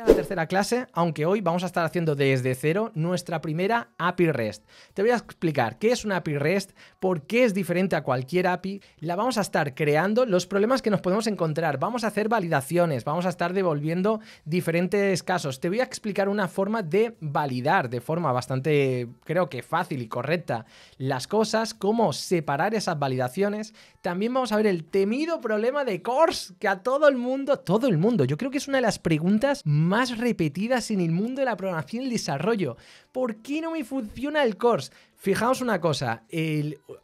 a la tercera clase, aunque hoy vamos a estar haciendo desde cero nuestra primera API REST. Te voy a explicar qué es una API REST, por qué es diferente a cualquier API, la vamos a estar creando, los problemas que nos podemos encontrar, vamos a hacer validaciones, vamos a estar devolviendo diferentes casos. Te voy a explicar una forma de validar de forma bastante, creo que fácil y correcta las cosas, cómo separar esas validaciones. También vamos a ver el temido problema de CORS, que a todo el mundo, todo el mundo, yo creo que es una de las preguntas más más repetidas en el mundo de la programación y el desarrollo. ¿Por qué no me funciona el course? Fijaos una cosa,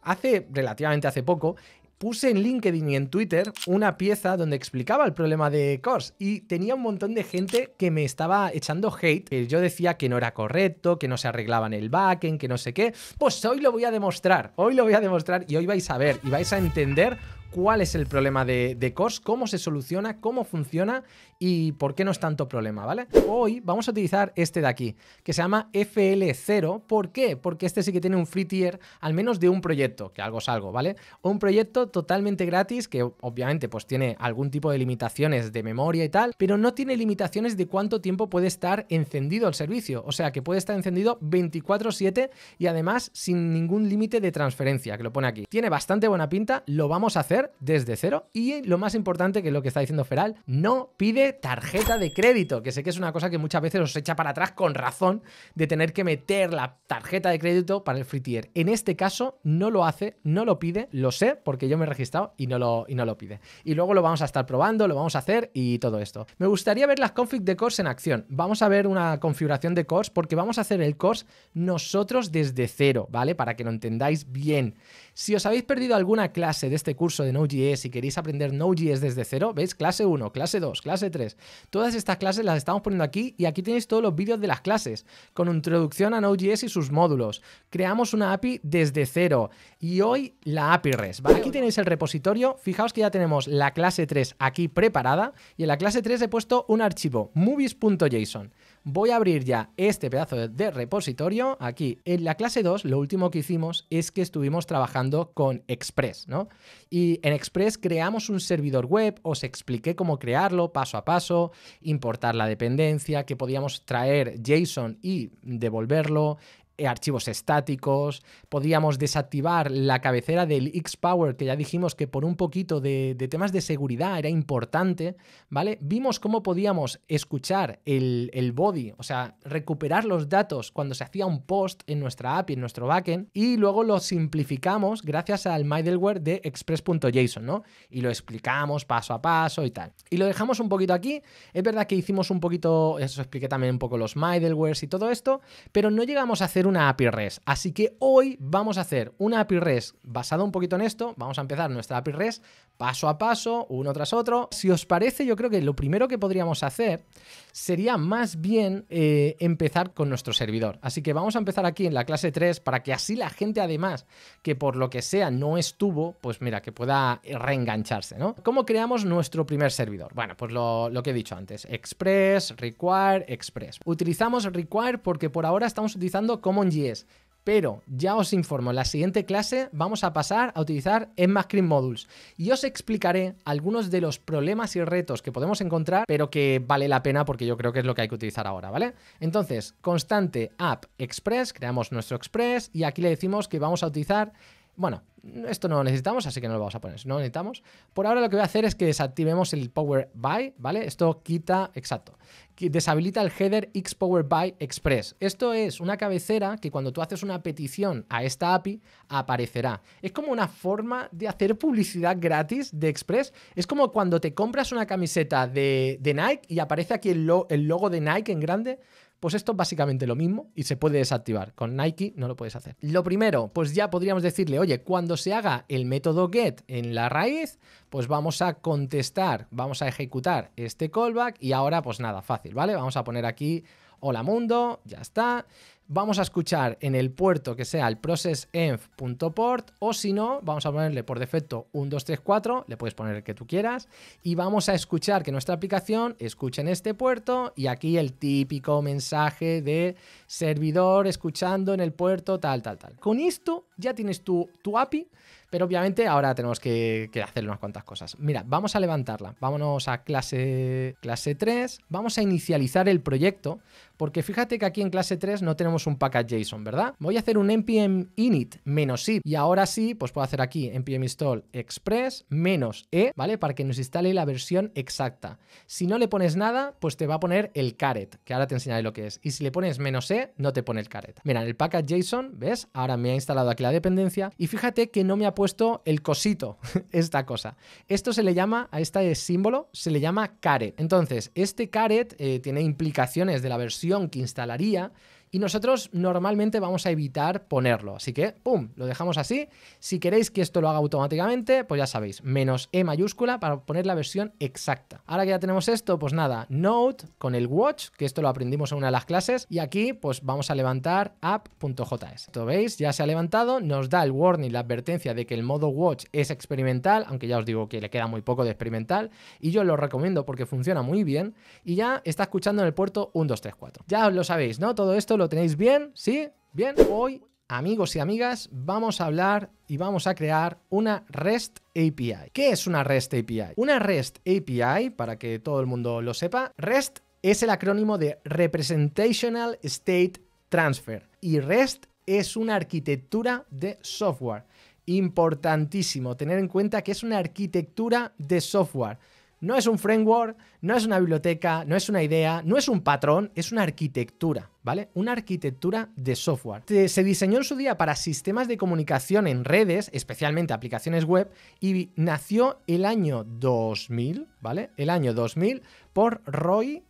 hace relativamente hace poco puse en LinkedIn y en Twitter una pieza donde explicaba el problema de Course y tenía un montón de gente que me estaba echando hate, yo decía que no era correcto, que no se arreglaban el backend, que no sé qué. Pues hoy lo voy a demostrar, hoy lo voy a demostrar y hoy vais a ver y vais a entender cuál es el problema de, de COS, cómo se soluciona, cómo funciona y por qué no es tanto problema, ¿vale? Hoy vamos a utilizar este de aquí, que se llama FL0. ¿Por qué? Porque este sí que tiene un free tier, al menos de un proyecto, que algo es algo, ¿vale? Un proyecto totalmente gratis, que obviamente pues tiene algún tipo de limitaciones de memoria y tal, pero no tiene limitaciones de cuánto tiempo puede estar encendido el servicio. O sea, que puede estar encendido 24/7 y además sin ningún límite de transferencia, que lo pone aquí. Tiene bastante buena pinta, lo vamos a hacer desde cero. Y lo más importante, que es lo que está diciendo Feral, no pide tarjeta de crédito, que sé que es una cosa que muchas veces os echa para atrás con razón de tener que meter la tarjeta de crédito para el free tier. En este caso, no lo hace, no lo pide, lo sé porque yo me he registrado y no lo, y no lo pide. Y luego lo vamos a estar probando, lo vamos a hacer y todo esto. Me gustaría ver las config de course en acción. Vamos a ver una configuración de course porque vamos a hacer el course nosotros desde cero, ¿vale? Para que lo entendáis bien. Si os habéis perdido alguna clase de este curso de Node.js y queréis aprender Node.js desde cero, veis clase 1, clase 2, clase 3. Todas estas clases las estamos poniendo aquí y aquí tenéis todos los vídeos de las clases con introducción a Node.js y sus módulos. Creamos una API desde cero y hoy la API REST. Aquí tenéis el repositorio. Fijaos que ya tenemos la clase 3 aquí preparada y en la clase 3 he puesto un archivo movies.json. Voy a abrir ya este pedazo de repositorio. Aquí en la clase 2 lo último que hicimos es que estuvimos trabajando con Express, ¿no? Y en Express creamos un servidor web, os expliqué cómo crearlo paso a paso, importar la dependencia, que podíamos traer JSON y devolverlo, eh, archivos estáticos, podíamos desactivar la cabecera del X-Power, que ya dijimos que por un poquito de, temas de seguridad era importante, ¿vale? Vimos cómo podíamos escuchar el, body, o sea, recuperar los datos cuando se hacía un post en nuestra API, en nuestro backend, y luego lo simplificamos gracias al middleware de express.json, ¿no? Y lo explicamos paso a paso y tal. Y lo dejamos un poquito aquí. Es verdad que hicimos un poquito, eso expliqué también un poco los middlewares y todo esto, pero no llegamos a hacer una API REST. Así que hoy vamos a hacer una API REST basada un poquito en esto. Vamos a empezar nuestra API REST paso a paso, uno tras otro. Si os parece, yo creo que lo primero que podríamos hacer sería más bien eh, empezar con nuestro servidor. Así que vamos a empezar aquí en la clase 3 para que así la gente además que por lo que sea no estuvo, pues mira, que pueda reengancharse, ¿no? ¿Cómo creamos nuestro primer servidor? Bueno, pues lo, lo que he dicho antes, Express, Require, Express. Utilizamos Require porque por ahora estamos utilizando CommonJS pero ya os informo, en la siguiente clase vamos a pasar a utilizar ECMAScript Modules y os explicaré algunos de los problemas y retos que podemos encontrar, pero que vale la pena porque yo creo que es lo que hay que utilizar ahora, ¿vale? Entonces, constante app express, creamos nuestro express y aquí le decimos que vamos a utilizar bueno, esto no lo necesitamos, así que no lo vamos a poner. No necesitamos. Por ahora lo que voy a hacer es que desactivemos el Power By, ¿vale? Esto quita, exacto, deshabilita el header X Power By Express. Esto es una cabecera que cuando tú haces una petición a esta API aparecerá. Es como una forma de hacer publicidad gratis de Express. Es como cuando te compras una camiseta de, Nike y aparece aquí el logo de Nike en grande. Pues esto es básicamente lo mismo y se puede desactivar. Con Nike no lo puedes hacer. Lo primero, pues ya podríamos decirle, oye, cuando se haga el método get en la raíz, pues vamos a contestar, vamos a ejecutar este callback y ahora pues nada, fácil, ¿vale? Vamos a poner aquí hola mundo, ya está vamos a escuchar en el puerto que sea el processenv.port o si no, vamos a ponerle por defecto 234. le puedes poner el que tú quieras y vamos a escuchar que nuestra aplicación escuche en este puerto y aquí el típico mensaje de servidor escuchando en el puerto tal, tal, tal. Con esto ya tienes tu, tu API, pero obviamente ahora tenemos que, hacer unas cuantas cosas. Mira, vamos a levantarla, vámonos a clase, clase 3, vamos a inicializar el proyecto porque fíjate que aquí en clase 3 no tenemos un JSON, ¿verdad? Voy a hacer un npm init menos i y ahora sí, pues puedo hacer aquí npm install express menos e, ¿vale? Para que nos instale la versión exacta. Si no le pones nada, pues te va a poner el caret, que ahora te enseñaré lo que es. Y si le pones menos e, no te pone el caret. Mira, en el package.json, ¿ves? Ahora me ha instalado aquí la dependencia y fíjate que no me ha puesto el cosito, esta cosa. Esto se le llama, a este símbolo, se le llama caret. Entonces, este caret eh, tiene implicaciones de la versión que instalaría y nosotros normalmente vamos a evitar ponerlo. Así que, ¡pum!, lo dejamos así. Si queréis que esto lo haga automáticamente, pues ya sabéis, menos E mayúscula para poner la versión exacta. Ahora que ya tenemos esto, pues nada, Note con el Watch, que esto lo aprendimos en una de las clases, y aquí pues vamos a levantar app.js. Esto veis, ya se ha levantado, nos da el warning, la advertencia de que el modo Watch es experimental, aunque ya os digo que le queda muy poco de experimental, y yo lo recomiendo porque funciona muy bien, y ya está escuchando en el puerto 1234, 2, Ya lo sabéis, ¿no? Todo esto ¿Lo tenéis bien? ¿Sí? ¿Bien? Hoy, amigos y amigas, vamos a hablar y vamos a crear una REST API. ¿Qué es una REST API? Una REST API, para que todo el mundo lo sepa, REST es el acrónimo de Representational State Transfer y REST es una arquitectura de software. Importantísimo tener en cuenta que es una arquitectura de software no es un framework, no es una biblioteca, no es una idea, no es un patrón, es una arquitectura, ¿vale? Una arquitectura de software. Se diseñó en su día para sistemas de comunicación en redes, especialmente aplicaciones web, y nació el año 2000, ¿vale? El año 2000 por Roy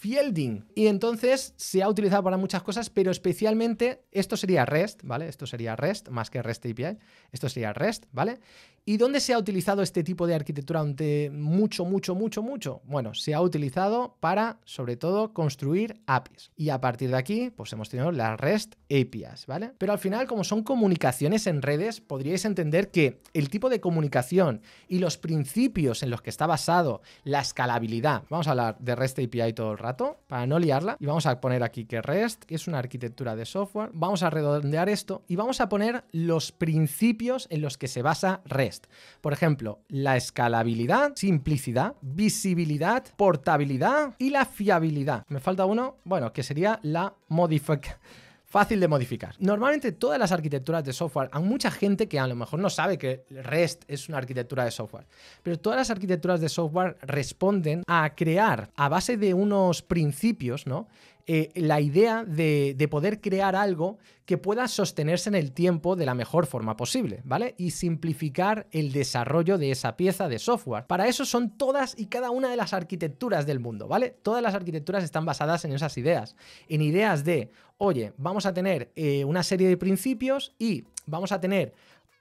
Fielding. Y entonces se ha utilizado para muchas cosas, pero especialmente esto sería REST, ¿vale? Esto sería REST más que REST API. Esto sería REST, ¿vale? ¿Y dónde se ha utilizado este tipo de arquitectura ante mucho, mucho, mucho, mucho? Bueno, se ha utilizado para, sobre todo, construir APIs. Y a partir de aquí, pues hemos tenido las REST APIs, ¿vale? Pero al final, como son comunicaciones en redes, podríais entender que el tipo de comunicación y los principios en los que está basado la escalabilidad, vamos a hablar de REST API todo el rato, para no liarla, y vamos a poner aquí que REST es una arquitectura de software, vamos a redondear esto y vamos a poner los principios en los que se basa REST. Por ejemplo, la escalabilidad, simplicidad, visibilidad, portabilidad y la fiabilidad. Me falta uno, bueno, que sería la modifica... fácil de modificar. Normalmente todas las arquitecturas de software, hay mucha gente que a lo mejor no sabe que REST es una arquitectura de software, pero todas las arquitecturas de software responden a crear a base de unos principios, ¿no? Eh, la idea de, poder crear algo que pueda sostenerse en el tiempo de la mejor forma posible, ¿vale? Y simplificar el desarrollo de esa pieza de software. Para eso son todas y cada una de las arquitecturas del mundo, ¿vale? Todas las arquitecturas están basadas en esas ideas, en ideas de, oye, vamos a tener eh, una serie de principios y vamos a tener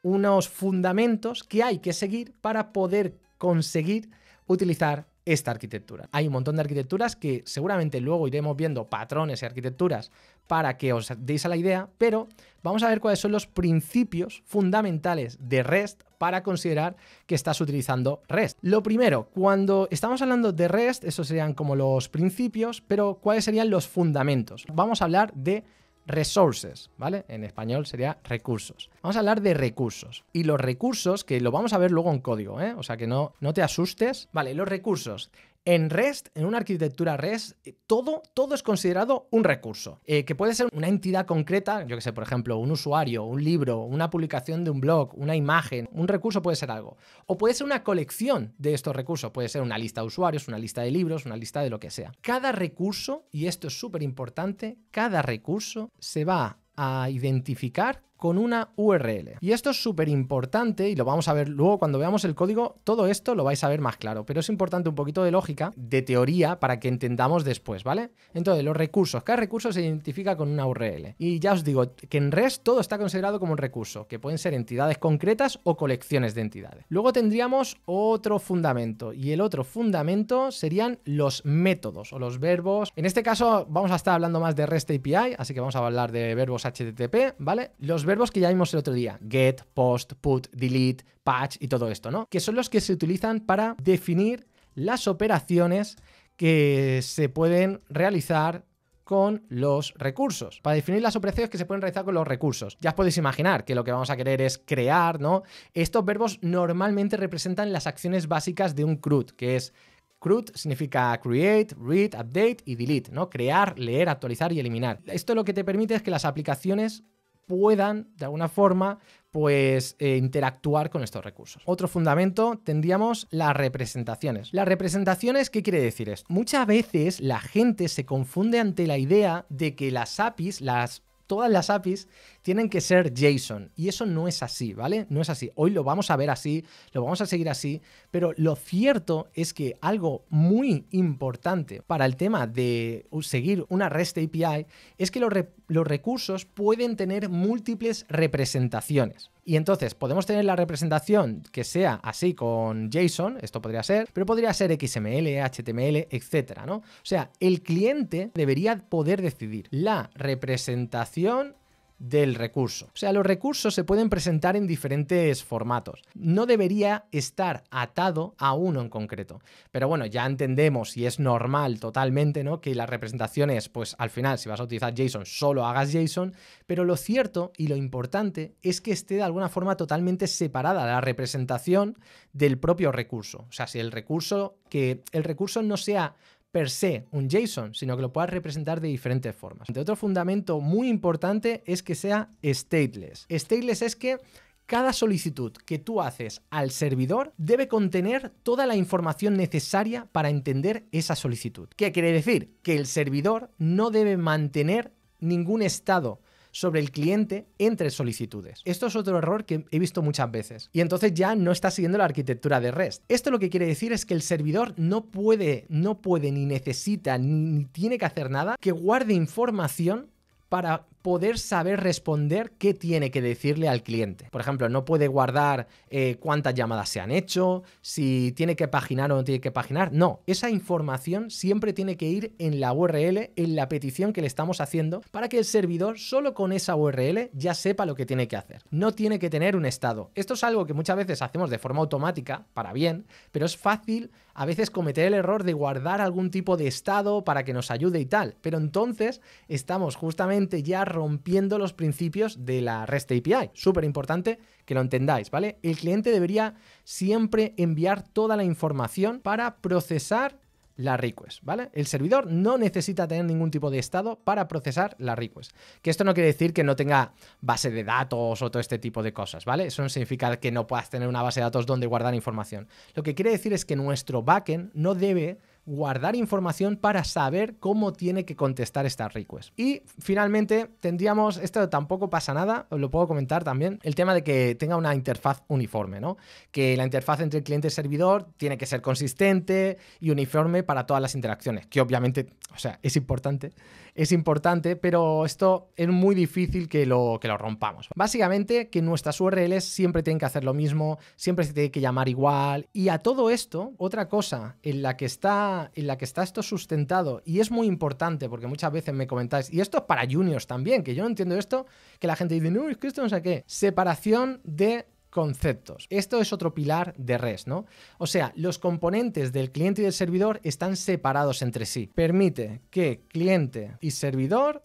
unos fundamentos que hay que seguir para poder conseguir utilizar esta arquitectura. Hay un montón de arquitecturas que seguramente luego iremos viendo patrones y arquitecturas para que os deis a la idea, pero vamos a ver cuáles son los principios fundamentales de REST para considerar que estás utilizando REST. Lo primero, cuando estamos hablando de REST, esos serían como los principios, pero ¿cuáles serían los fundamentos? Vamos a hablar de resources, ¿vale? En español sería recursos. Vamos a hablar de recursos. Y los recursos, que lo vamos a ver luego en código, ¿eh? O sea que no, no te asustes. Vale, los recursos. En REST, en una arquitectura REST, eh, todo, todo es considerado un recurso, eh, que puede ser una entidad concreta, yo que sé, por ejemplo, un usuario, un libro, una publicación de un blog, una imagen, un recurso puede ser algo. O puede ser una colección de estos recursos, puede ser una lista de usuarios, una lista de libros, una lista de lo que sea. Cada recurso, y esto es súper importante, cada recurso se va a identificar con una URL. Y esto es súper importante y lo vamos a ver luego cuando veamos el código, todo esto lo vais a ver más claro, pero es importante un poquito de lógica, de teoría, para que entendamos después, ¿vale? Entonces, los recursos, cada recurso se identifica con una URL. Y ya os digo que en REST todo está considerado como un recurso, que pueden ser entidades concretas o colecciones de entidades. Luego tendríamos otro fundamento y el otro fundamento serían los métodos o los verbos. En este caso vamos a estar hablando más de REST API, así que vamos a hablar de verbos HTTP, ¿vale? Los verbos verbos que ya vimos el otro día, get, post, put, delete, patch y todo esto, ¿no? Que son los que se utilizan para definir las operaciones que se pueden realizar con los recursos. Para definir las operaciones que se pueden realizar con los recursos. Ya os podéis imaginar que lo que vamos a querer es crear, ¿no? Estos verbos normalmente representan las acciones básicas de un CRUD, que es CRUD significa create, read, update y delete, ¿no? Crear, leer, actualizar y eliminar. Esto lo que te permite es que las aplicaciones puedan, de alguna forma, pues eh, interactuar con estos recursos. Otro fundamento tendríamos las representaciones. Las representaciones, ¿qué quiere decir esto? Muchas veces la gente se confunde ante la idea de que las APIs, las todas las APIs tienen que ser JSON. Y eso no es así, ¿vale? No es así. Hoy lo vamos a ver así, lo vamos a seguir así, pero lo cierto es que algo muy importante para el tema de seguir una REST API es que los, recursos pueden tener múltiples representaciones. Y entonces podemos tener la representación que sea así con JSON, esto podría ser, pero podría ser XML, HTML, etcétera, ¿no? O sea, el cliente debería poder decidir la representación del recurso. O sea, los recursos se pueden presentar en diferentes formatos. No debería estar atado a uno en concreto. Pero bueno, ya entendemos y es normal totalmente, ¿no? Que las representaciones, pues al final, si vas a utilizar JSON, solo hagas JSON. Pero lo cierto y lo importante es que esté de alguna forma totalmente separada la representación del propio recurso. O sea, si el recurso, que el recurso no sea per se un JSON, sino que lo puedas representar de diferentes formas. otro fundamento muy importante es que sea stateless. Stateless es que cada solicitud que tú haces al servidor debe contener toda la información necesaria para entender esa solicitud. ¿Qué quiere decir? Que el servidor no debe mantener ningún estado sobre el cliente entre solicitudes. Esto es otro error que he visto muchas veces. Y entonces ya no está siguiendo la arquitectura de REST. Esto lo que quiere decir es que el servidor no puede, no puede ni necesita, ni, ni tiene que hacer nada que guarde información para poder saber responder qué tiene que decirle al cliente. Por ejemplo, no puede guardar eh, cuántas llamadas se han hecho, si tiene que paginar o no tiene que paginar. No, esa información siempre tiene que ir en la URL, en la petición que le estamos haciendo, para que el servidor solo con esa URL ya sepa lo que tiene que hacer. No tiene que tener un estado. Esto es algo que muchas veces hacemos de forma automática, para bien, pero es fácil a veces cometer el error de guardar algún tipo de estado para que nos ayude y tal. Pero entonces estamos justamente ya rompiendo los principios de la REST API. Súper importante que lo entendáis, ¿vale? El cliente debería siempre enviar toda la información para procesar la request, ¿vale? El servidor no necesita tener ningún tipo de estado para procesar la request. Que esto no quiere decir que no tenga base de datos o todo este tipo de cosas, ¿vale? Eso no significa que no puedas tener una base de datos donde guardar información. Lo que quiere decir es que nuestro backend no debe guardar información para saber cómo tiene que contestar esta request Y finalmente tendríamos, esto tampoco pasa nada, lo puedo comentar también, el tema de que tenga una interfaz uniforme, ¿no? Que la interfaz entre el cliente y servidor tiene que ser consistente y uniforme para todas las interacciones, que obviamente, o sea, es importante es importante, pero esto es muy difícil que lo, que lo rompamos. Básicamente, que nuestras URLs siempre tienen que hacer lo mismo, siempre se tiene que llamar igual. Y a todo esto, otra cosa en la que está, en la que está esto sustentado, y es muy importante, porque muchas veces me comentáis, y esto es para juniors también, que yo no entiendo esto, que la gente dice, no, es que esto no sé qué. Separación de conceptos. Esto es otro pilar de REST, ¿no? O sea, los componentes del cliente y del servidor están separados entre sí. Permite que cliente y servidor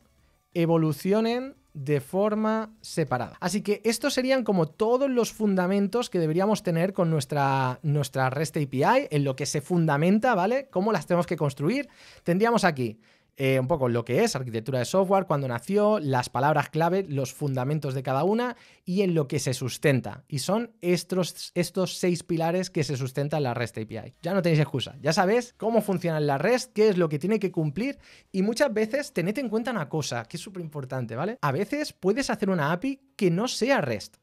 evolucionen de forma separada. Así que estos serían como todos los fundamentos que deberíamos tener con nuestra, nuestra REST API, en lo que se fundamenta, ¿vale? Cómo las tenemos que construir. Tendríamos aquí eh, un poco lo que es arquitectura de software, cuando nació, las palabras clave, los fundamentos de cada una y en lo que se sustenta. Y son estos, estos seis pilares que se sustentan la REST API. Ya no tenéis excusa, ya sabéis cómo funciona la REST, qué es lo que tiene que cumplir y muchas veces tened en cuenta una cosa que es súper importante, ¿vale? A veces puedes hacer una API que no sea REST.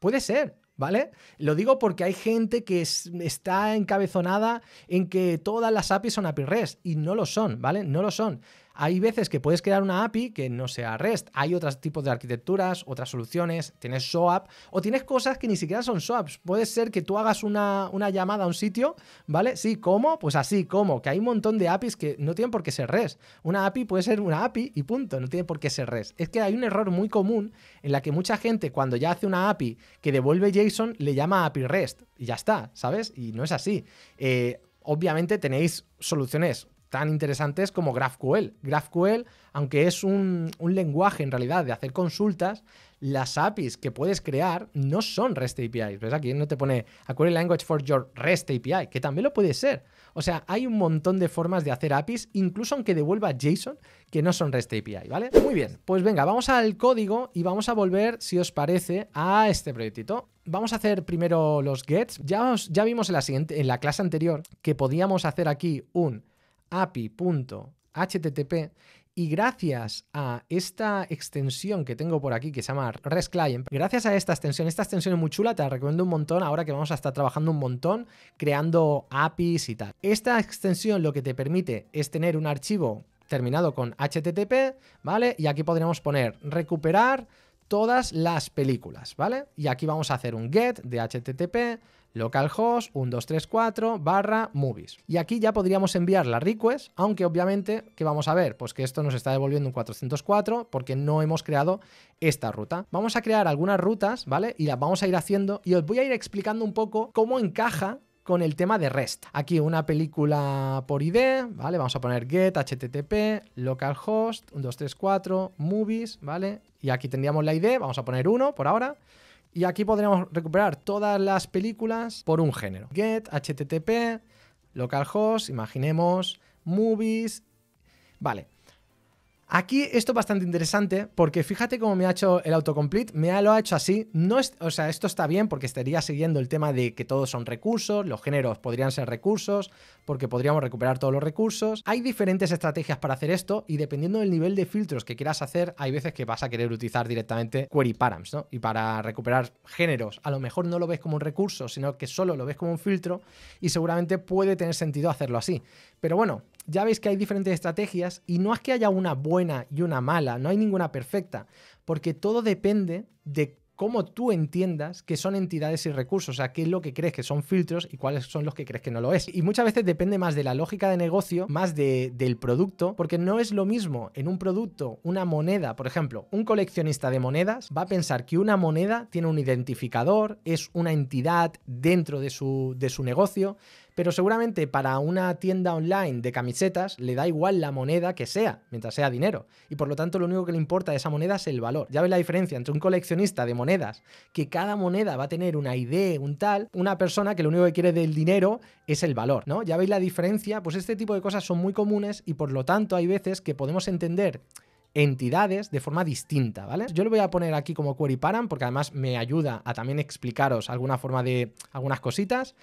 Puede ser, ¿vale? Lo digo porque hay gente que está encabezonada en que todas las APIs son API REST y no lo son, ¿vale? No lo son. Hay veces que puedes crear una API que no sea REST. Hay otros tipos de arquitecturas, otras soluciones. Tienes SOAP o tienes cosas que ni siquiera son SOAPs. Puede ser que tú hagas una, llamada a un sitio, ¿vale? Sí, ¿cómo? Pues así, ¿cómo? Que hay un montón de APIs que no tienen por qué ser REST. Una API puede ser una API y punto. No tiene por qué ser REST. Es que hay un error muy común en la que mucha gente cuando ya hace una API que devuelve JSON le llama API REST. Y ya está, ¿sabes? Y no es así. Eh, obviamente tenéis soluciones tan interesantes como GraphQL. GraphQL, aunque es un, lenguaje en realidad de hacer consultas, las APIs que puedes crear no son REST APIs. ¿Ves? Aquí no te pone a Language for your REST API, que también lo puede ser. O sea, hay un montón de formas de hacer APIs, incluso aunque devuelva JSON, que no son REST API, ¿vale? Muy bien, pues venga, vamos al código y vamos a volver, si os parece, a este proyectito. Vamos a hacer primero los gets. Ya, ya vimos en la, siguiente, en la clase anterior que podíamos hacer aquí un api.http y gracias a esta extensión que tengo por aquí, que se llama REST Client, gracias a esta extensión, esta extensión es muy chula, te la recomiendo un montón ahora que vamos a estar trabajando un montón creando APIs y tal. Esta extensión lo que te permite es tener un archivo terminado con HTTP, ¿vale? Y aquí podríamos poner recuperar todas las películas, ¿vale? Y aquí vamos a hacer un get de HTTP, localhost 1234 barra movies. Y aquí ya podríamos enviar la request, aunque obviamente, que vamos a ver? Pues que esto nos está devolviendo un 404 porque no hemos creado esta ruta. Vamos a crear algunas rutas, ¿vale? Y las vamos a ir haciendo y os voy a ir explicando un poco cómo encaja con el tema de REST. Aquí una película por ID, ¿vale? Vamos a poner get, http, localhost, 1234, movies, ¿vale? Y aquí tendríamos la ID, vamos a poner uno por ahora. Y aquí podremos recuperar todas las películas por un género. Get, HTTP, localhost, imaginemos, movies. Vale, Aquí esto es bastante interesante porque fíjate cómo me ha hecho el autocomplete, me lo ha hecho así, no es, o sea, esto está bien porque estaría siguiendo el tema de que todos son recursos, los géneros podrían ser recursos, porque podríamos recuperar todos los recursos. Hay diferentes estrategias para hacer esto y dependiendo del nivel de filtros que quieras hacer, hay veces que vas a querer utilizar directamente query params, ¿no? Y para recuperar géneros, a lo mejor no lo ves como un recurso, sino que solo lo ves como un filtro y seguramente puede tener sentido hacerlo así. Pero bueno, ya veis que hay diferentes estrategias y no es que haya una buena y una mala, no hay ninguna perfecta, porque todo depende de cómo tú entiendas que son entidades y recursos, o sea, qué es lo que crees que son filtros y cuáles son los que crees que no lo es. Y muchas veces depende más de la lógica de negocio, más de, del producto, porque no es lo mismo en un producto, una moneda, por ejemplo, un coleccionista de monedas va a pensar que una moneda tiene un identificador, es una entidad dentro de su, de su negocio, pero seguramente para una tienda online de camisetas le da igual la moneda que sea, mientras sea dinero, y por lo tanto lo único que le importa de esa moneda es el valor. Ya ve la diferencia entre un coleccionista de monedas, que cada moneda va a tener una idea, un tal, una persona que lo único que quiere del dinero es el valor, ¿no? Ya veis la diferencia, pues este tipo de cosas son muy comunes y por lo tanto hay veces que podemos entender entidades de forma distinta, ¿vale? Yo lo voy a poner aquí como query param porque además me ayuda a también explicaros alguna forma de algunas cositas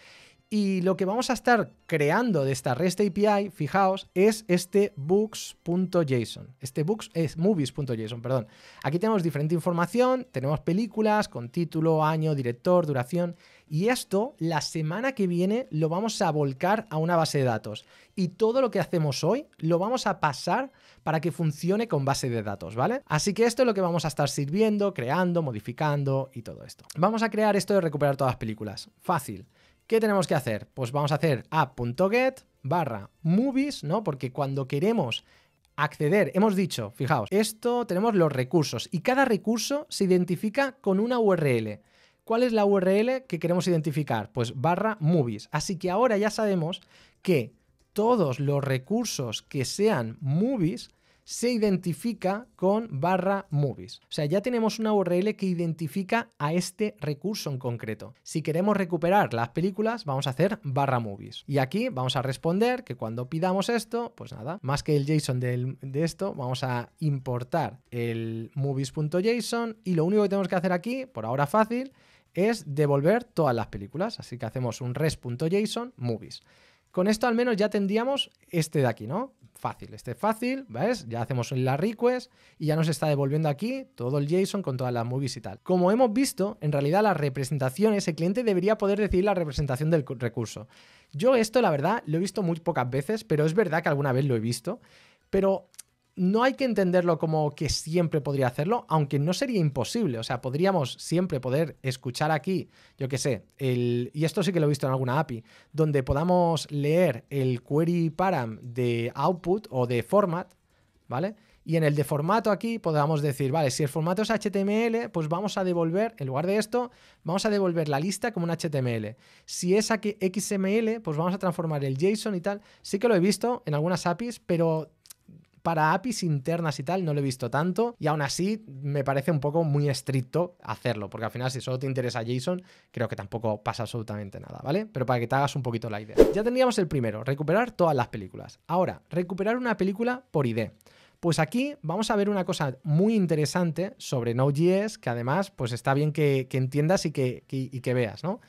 y lo que vamos a estar creando de esta REST API, fijaos, es este books.json. Este books es movies.json, perdón. Aquí tenemos diferente información, tenemos películas con título, año, director, duración. Y esto la semana que viene lo vamos a volcar a una base de datos. Y todo lo que hacemos hoy lo vamos a pasar para que funcione con base de datos, ¿vale? Así que esto es lo que vamos a estar sirviendo, creando, modificando y todo esto. Vamos a crear esto de recuperar todas las películas. Fácil. ¿Qué tenemos que hacer? Pues vamos a hacer app.get barra movies, ¿no? Porque cuando queremos acceder, hemos dicho, fijaos, esto tenemos los recursos y cada recurso se identifica con una URL. ¿Cuál es la URL que queremos identificar? Pues barra movies. Así que ahora ya sabemos que todos los recursos que sean movies se identifica con barra movies. O sea, ya tenemos una URL que identifica a este recurso en concreto. Si queremos recuperar las películas, vamos a hacer barra movies. Y aquí vamos a responder que cuando pidamos esto, pues nada, más que el JSON de esto, vamos a importar el movies.json y lo único que tenemos que hacer aquí, por ahora fácil, es devolver todas las películas. Así que hacemos un res.json movies. Con esto al menos ya tendríamos este de aquí, ¿no? fácil. Este fácil, ¿ves? Ya hacemos la request y ya nos está devolviendo aquí todo el JSON con todas las movies y tal. Como hemos visto, en realidad la representación ese cliente debería poder decir la representación del recurso. Yo esto, la verdad, lo he visto muy pocas veces, pero es verdad que alguna vez lo he visto. Pero no hay que entenderlo como que siempre podría hacerlo, aunque no sería imposible. O sea, podríamos siempre poder escuchar aquí, yo qué sé, el, y esto sí que lo he visto en alguna API, donde podamos leer el query param de output o de format, ¿vale? Y en el de formato aquí podamos decir, vale, si el formato es HTML, pues vamos a devolver, en lugar de esto, vamos a devolver la lista como un HTML. Si es aquí XML, pues vamos a transformar el JSON y tal. Sí que lo he visto en algunas APIs, pero para APIs internas y tal no lo he visto tanto y aún así me parece un poco muy estricto hacerlo, porque al final si solo te interesa JSON, creo que tampoco pasa absolutamente nada, ¿vale? Pero para que te hagas un poquito la idea. Ya tendríamos el primero, recuperar todas las películas. Ahora, recuperar una película por ID. Pues aquí vamos a ver una cosa muy interesante sobre Node.js que además pues está bien que, entiendas y que, y que veas, ¿no?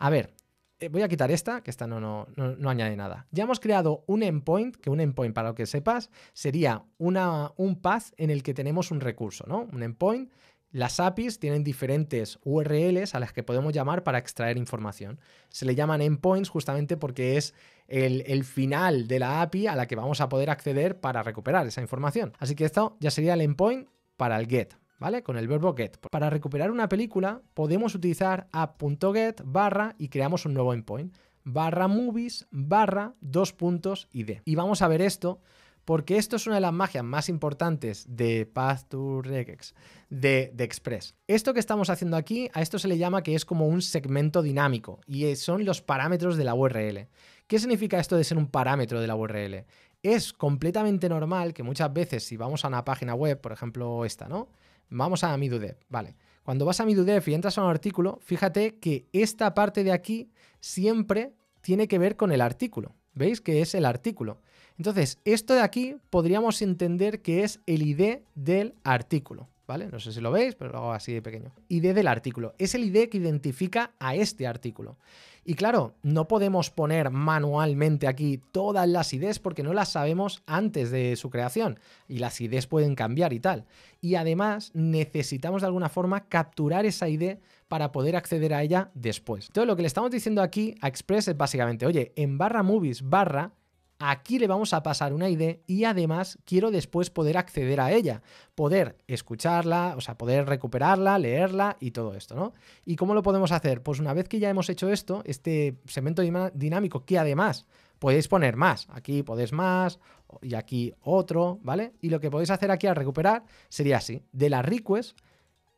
A ver, eh, voy a quitar esta, que esta no, no, añade nada. Ya hemos creado un endpoint, que un endpoint, para lo que sepas, sería una, un path en el que tenemos un recurso, ¿no? Un endpoint. Las APIs tienen diferentes URLs a las que podemos llamar para extraer información. Se le llaman endpoints justamente porque es el, el final de la API a la que vamos a poder acceder para recuperar esa información. Así que esto ya sería el endpoint para el GET, ¿vale? Con el verbo get. Para recuperar una película podemos utilizar app.get barra y creamos un nuevo endpoint. Barra movies barra dos puntos id. Y vamos a ver esto porque esto es una de las magias más importantes de Path to Regex, de, de, Express. Esto que estamos haciendo aquí, a esto se le llama que es como un segmento dinámico y eh, son los parámetros de la URL. ¿Qué significa esto de ser un parámetro de la URL? Es completamente normal que muchas veces si vamos a una página web, por ejemplo esta, ¿no? Vamos a Midudev, vale. Cuando vas a Midudev y entras a un artículo, fíjate que esta parte de aquí siempre tiene que ver con el artículo. ¿Veis que es el artículo? Entonces, esto de aquí podríamos entender que es el ID del artículo. ¿vale? No sé si lo veis, pero lo hago así de pequeño. ID del artículo. Es el ID que identifica a este artículo. Y claro, no podemos poner manualmente aquí todas las IDs porque no las sabemos antes de su creación y las IDs pueden cambiar y tal. Y además necesitamos de alguna forma capturar esa ID para poder acceder a ella después. Entonces lo que le estamos diciendo aquí a Express es básicamente, oye, en barra movies barra Aquí le vamos a pasar una ID y además quiero después poder acceder a ella, poder escucharla, o sea, poder recuperarla, leerla y todo esto, ¿no? ¿Y cómo lo podemos hacer? Pues una vez que ya hemos hecho esto, este segmento dinámico que además podéis poner más, aquí podéis más y aquí otro, ¿vale? Y lo que podéis hacer aquí al recuperar sería así, de la request,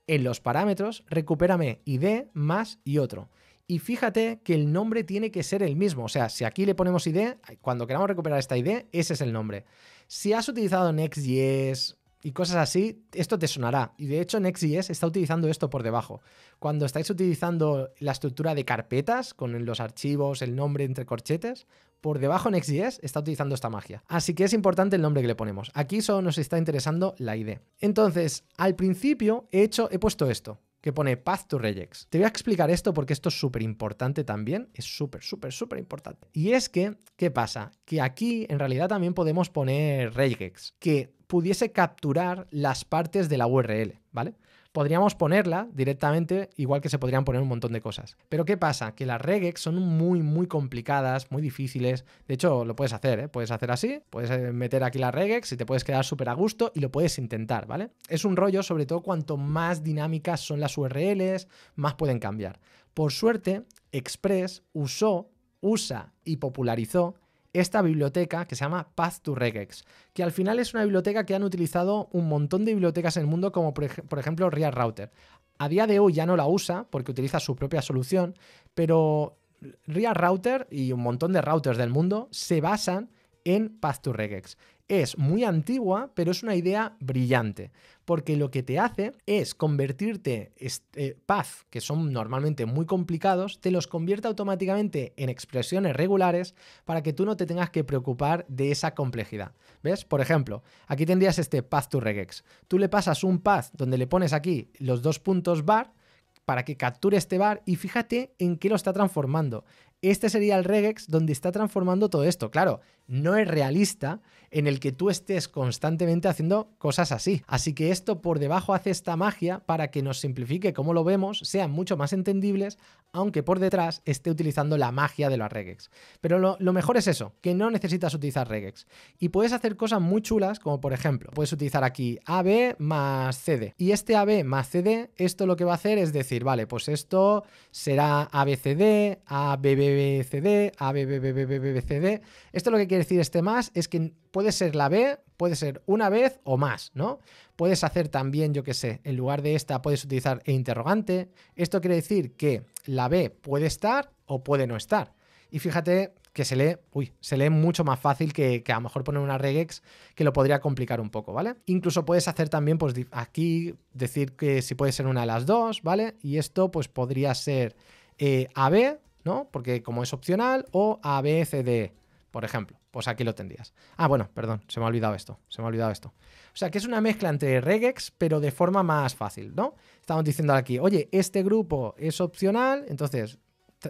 en los parámetros, recupérame ID más y otro. Y fíjate que el nombre tiene que ser el mismo. O sea, si aquí le ponemos ID, cuando queramos recuperar esta ID, ese es el nombre. Si has utilizado Next.js y cosas así, esto te sonará. Y de hecho, Next.js está utilizando esto por debajo. Cuando estáis utilizando la estructura de carpetas con los archivos, el nombre entre corchetes, por debajo Next.js está utilizando esta magia. Así que es importante el nombre que le ponemos. Aquí solo nos está interesando la ID. Entonces, al principio he hecho, he puesto esto que pone Path to Regex. Te voy a explicar esto porque esto es súper importante también. Es súper, súper, súper importante. Y es que, ¿qué pasa? Que aquí en realidad también podemos poner Regex, que pudiese capturar las partes de la URL, ¿vale? Podríamos ponerla directamente, igual que se podrían poner un montón de cosas. Pero ¿qué pasa? Que las regex son muy, muy complicadas, muy difíciles. De hecho, lo puedes hacer, ¿eh? Puedes hacer así, puedes eh, meter aquí la regex y te puedes quedar súper a gusto y lo puedes intentar, ¿vale? Es un rollo, sobre todo cuanto más dinámicas son las URLs, más pueden cambiar. Por suerte, Express usó, usa y popularizó esta biblioteca que se llama Path to Regex, que al final es una biblioteca que han utilizado un montón de bibliotecas en el mundo, como por, ejemplo Real Router. A día de hoy ya no la usa porque utiliza su propia solución, pero Real Router y un montón de routers del mundo se basan en Path to Regex. Es muy antigua, pero es una idea brillante, porque lo que te hace es convertirte este, eh, path, que son normalmente muy complicados, te los convierte automáticamente en expresiones regulares para que tú no te tengas que preocupar de esa complejidad. ¿Ves? Por ejemplo, aquí tendrías este path to regex. Tú le pasas un path donde le pones aquí los dos puntos bar, para que capture este bar y fíjate en qué lo está transformando. Este sería el regex donde está transformando todo esto. Claro, no es realista en el que tú estés constantemente haciendo cosas así. Así que esto por debajo hace esta magia para que nos simplifique cómo lo vemos, sean mucho más entendibles, aunque por detrás esté utilizando la magia de los regex. Pero lo, mejor es eso, que no necesitas utilizar regex. Y puedes hacer cosas muy chulas, como por ejemplo, puedes utilizar aquí AB más CD. Y este AB más CD, esto lo que va a hacer es decir, vale, pues esto será ABCD, ABB bbcd ABBBBBCD. Esto lo que quiere decir este más es que puede ser la B, puede ser una vez o más, ¿no? Puedes hacer también, yo qué sé, en lugar de esta puedes utilizar e interrogante. Esto quiere decir que la B puede estar o puede no estar. Y fíjate que se lee, uy, se lee mucho más fácil que, a lo mejor poner una regex que lo podría complicar un poco, ¿vale? Incluso puedes hacer también, pues aquí decir que si puede ser una de las dos, ¿vale? Y esto pues podría ser eh, AB ¿no? Porque como es opcional, o A, por ejemplo. Pues aquí lo tendrías. Ah, bueno, perdón, se me ha olvidado esto, se me ha olvidado esto. O sea, que es una mezcla entre regex, pero de forma más fácil, ¿no? Estamos diciendo aquí, oye, este grupo es opcional, entonces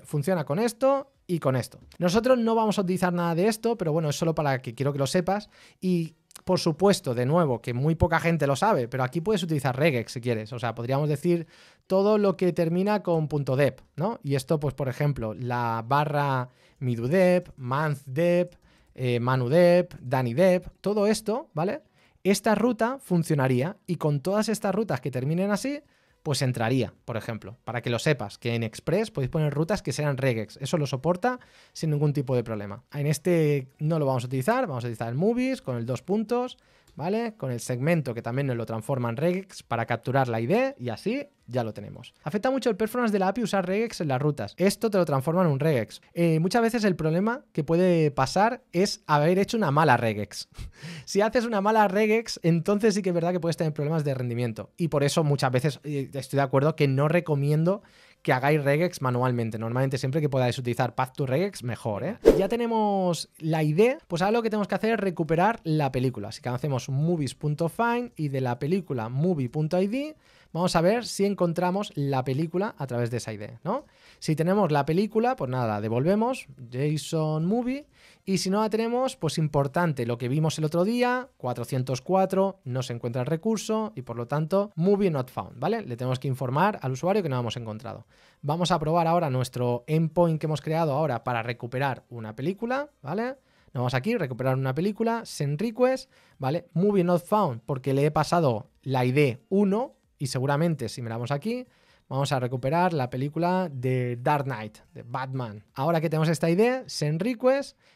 funciona con esto y con esto. Nosotros no vamos a utilizar nada de esto, pero bueno, es solo para que quiero que lo sepas y por supuesto, de nuevo, que muy poca gente lo sabe, pero aquí puedes utilizar regex si quieres. O sea, podríamos decir todo lo que termina con .dep, ¿no? Y esto, pues, por ejemplo, la barra midudep, manzdep, eh, manudep, danidep, todo esto, ¿vale? Esta ruta funcionaría y con todas estas rutas que terminen así, pues entraría, por ejemplo, para que lo sepas, que en Express podéis poner rutas que sean regex, eso lo soporta sin ningún tipo de problema. En este no lo vamos a utilizar, vamos a utilizar el movies con el dos puntos, ¿vale? Con el segmento que también nos lo transforma en regex para capturar la ID y así ya lo tenemos. Afecta mucho el performance de la API usar regex en las rutas. Esto te lo transforma en un regex. Eh, muchas veces el problema que puede pasar es haber hecho una mala regex. si haces una mala regex, entonces sí que es verdad que puedes tener problemas de rendimiento. Y por eso muchas veces eh, estoy de acuerdo que no recomiendo que hagáis regex manualmente. Normalmente siempre que podáis utilizar Path to Regex, mejor. ¿eh? Ya tenemos la idea, pues ahora lo que tenemos que hacer es recuperar la película. Así que hacemos movies.find y de la película movie.id vamos a ver si encontramos la película a través de esa ID, ¿no? Si tenemos la película, pues nada, devolvemos JSON Movie y si no la tenemos, pues importante, lo que vimos el otro día, 404, no se encuentra el recurso y por lo tanto, movie not found, ¿vale? Le tenemos que informar al usuario que no hemos encontrado. Vamos a probar ahora nuestro endpoint que hemos creado ahora para recuperar una película, ¿vale? Nos vamos aquí, recuperar una película, send request, ¿vale? Movie not found, porque le he pasado la ID 1 y seguramente si miramos aquí, vamos a recuperar la película de Dark Knight, de Batman. Ahora que tenemos esta idea, se enriquece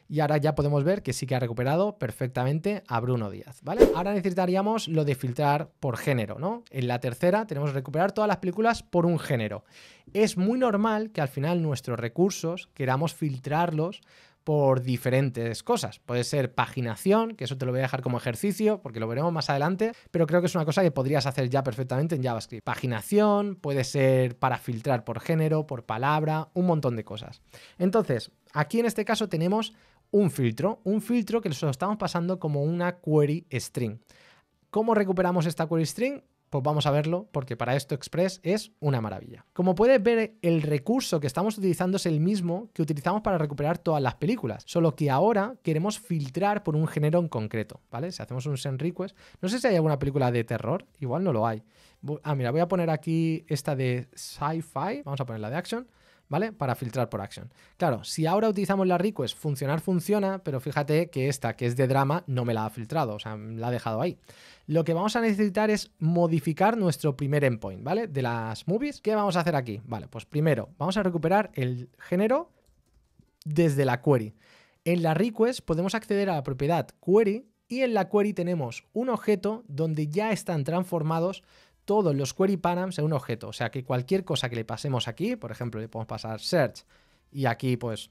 y ahora ya podemos ver que sí que ha recuperado perfectamente a Bruno Díaz, ¿vale? Ahora necesitaríamos lo de filtrar por género, ¿no? En la tercera tenemos que recuperar todas las películas por un género. Es muy normal que al final nuestros recursos queramos filtrarlos por diferentes cosas. Puede ser paginación, que eso te lo voy a dejar como ejercicio, porque lo veremos más adelante, pero creo que es una cosa que podrías hacer ya perfectamente en JavaScript. Paginación, puede ser para filtrar por género, por palabra, un montón de cosas. Entonces, aquí en este caso tenemos un filtro, un filtro que lo estamos pasando como una query string. ¿Cómo recuperamos esta query string? Pues vamos a verlo porque para esto Express es una maravilla. Como puedes ver, el recurso que estamos utilizando es el mismo que utilizamos para recuperar todas las películas, solo que ahora queremos filtrar por un género en concreto, ¿vale? Si hacemos un send request, no sé si hay alguna película de terror, igual no lo hay. Ah, mira, voy a poner aquí esta de sci-fi, vamos a poner la de action. ¿vale? Para filtrar por action. Claro, si ahora utilizamos la request, funcionar funciona, pero fíjate que esta, que es de drama, no me la ha filtrado, o sea, me la ha dejado ahí lo que vamos a necesitar es modificar nuestro primer endpoint, ¿vale? De las movies. ¿Qué vamos a hacer aquí? Vale, pues primero vamos a recuperar el género desde la query. En la request podemos acceder a la propiedad query y en la query tenemos un objeto donde ya están transformados todos los query params en un objeto. O sea que cualquier cosa que le pasemos aquí, por ejemplo, le podemos pasar search y aquí pues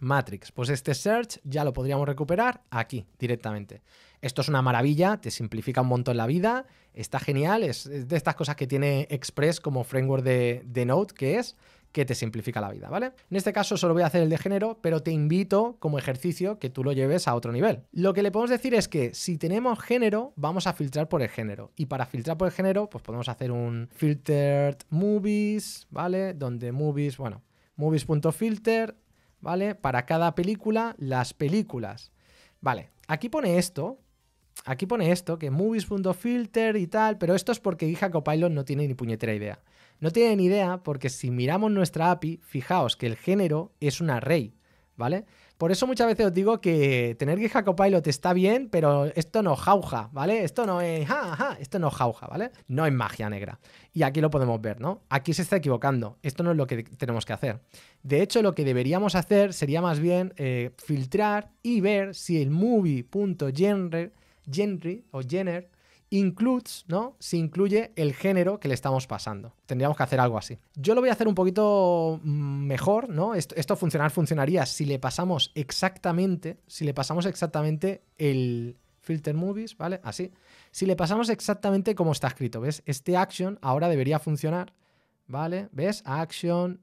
Matrix. Pues este search ya lo podríamos recuperar aquí directamente. Esto es una maravilla, te simplifica un montón la vida, está genial, es, de estas cosas que tiene Express como framework de, de Node, que es que te simplifica la vida, ¿vale? En este caso solo voy a hacer el de género, pero te invito como ejercicio que tú lo lleves a otro nivel. Lo que le podemos decir es que si tenemos género, vamos a filtrar por el género. Y para filtrar por el género, pues podemos hacer un filtered movies, ¿vale? Donde movies, bueno, movies.filter ¿vale? Para cada película, las películas. Vale, aquí pone esto. Aquí pone esto, que movies.filter y tal, pero esto es porque hija Copilot no tiene ni puñetera idea. No tiene ni idea porque si miramos nuestra API, fijaos que el género es un array, ¿vale? Por eso muchas veces os digo que tener GitHub te está bien, pero esto no jauja, ¿vale? Esto no es ja, esto no jauja, ¿vale? No es magia negra. Y aquí lo podemos ver, ¿no? Aquí se está equivocando. Esto no es lo que tenemos que hacer. De hecho, lo que deberíamos hacer sería más bien eh, filtrar y ver si el movie.genre, genre o gener includes, ¿no? Si incluye el género que le estamos pasando. Tendríamos que hacer algo así. Yo lo voy a hacer un poquito mm, mejor, ¿no? Esto, funcionar funcionaría si le pasamos exactamente, si le pasamos exactamente el filter movies, ¿vale? Así. Si le pasamos exactamente como está escrito, ¿ves? Este action ahora debería funcionar, ¿vale? ¿Ves? Action,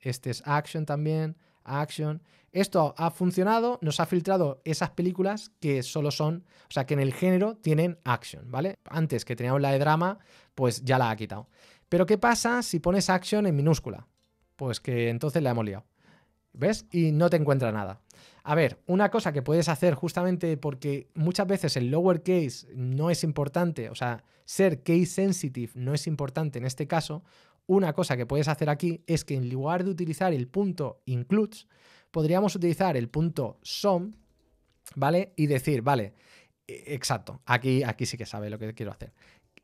este es action también, action. Esto ha funcionado, nos ha filtrado esas películas que solo son, o sea, que en el género tienen action, ¿vale? Antes que teníamos la de drama, pues ya la ha quitado. Pero ¿qué pasa si pones action en minúscula? Pues que entonces la hemos liado. ¿Ves? Y no te encuentra nada. A ver, una cosa que puedes hacer justamente porque muchas veces el lower case no es importante, o sea, ser case sensitive no es importante en este caso, una cosa que puedes hacer aquí es que en lugar de utilizar el punto includes, podríamos utilizar el punto SOM, ¿vale? Y decir, vale, e, exacto, aquí, aquí sí que sabe lo que quiero hacer.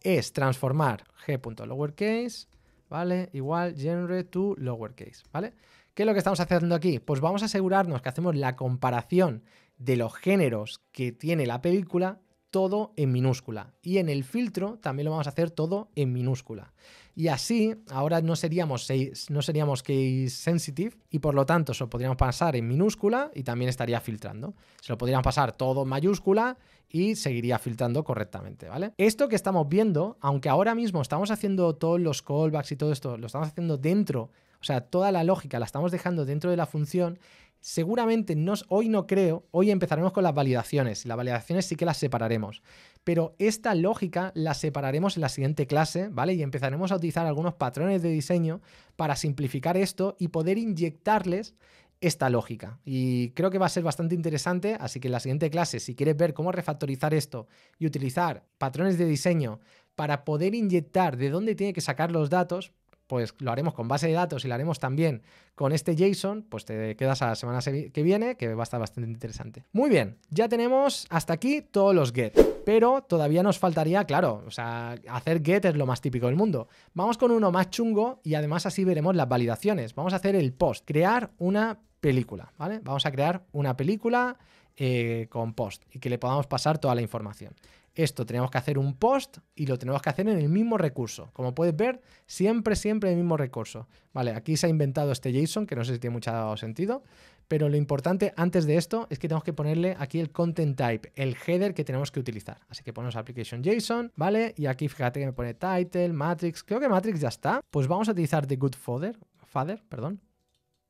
Es transformar g.lowercase, ¿vale? Igual genre to lowercase, ¿vale? ¿Qué es lo que estamos haciendo aquí? Pues vamos a asegurarnos que hacemos la comparación de los géneros que tiene la película todo en minúscula. Y en el filtro también lo vamos a hacer todo en minúscula. Y así, ahora no seríamos, no seríamos case sensitive y por lo tanto se lo podríamos pasar en minúscula y también estaría filtrando. Se lo podrían pasar todo en mayúscula y seguiría filtrando correctamente, ¿vale? Esto que estamos viendo, aunque ahora mismo estamos haciendo todos los callbacks y todo esto, lo estamos haciendo dentro, o sea, toda la lógica la estamos dejando dentro de la función, seguramente no, hoy no creo, hoy empezaremos con las validaciones, las validaciones sí que las separaremos, pero esta lógica la separaremos en la siguiente clase, ¿vale? Y empezaremos a utilizar algunos patrones de diseño para simplificar esto y poder inyectarles esta lógica. Y creo que va a ser bastante interesante, así que en la siguiente clase, si quieres ver cómo refactorizar esto y utilizar patrones de diseño para poder inyectar de dónde tiene que sacar los datos, pues lo haremos con base de datos y lo haremos también con este JSON, pues te quedas a la semana que viene, que va a estar bastante interesante. Muy bien, ya tenemos hasta aquí todos los get, pero todavía nos faltaría, claro, o sea, hacer get es lo más típico del mundo. Vamos con uno más chungo y además así veremos las validaciones. Vamos a hacer el post, crear una película, ¿vale? Vamos a crear una película eh, con post y que le podamos pasar toda la información. Esto tenemos que hacer un post y lo tenemos que hacer en el mismo recurso. Como puedes ver, siempre, siempre el mismo recurso. Vale, aquí se ha inventado este JSON, que no sé si tiene mucho sentido, pero lo importante antes de esto es que tenemos que ponerle aquí el content type, el header que tenemos que utilizar. Así que ponemos application JSON, ¿vale? Y aquí fíjate que me pone title, matrix, creo que matrix ya está. Pues vamos a utilizar the good father, father, perdón,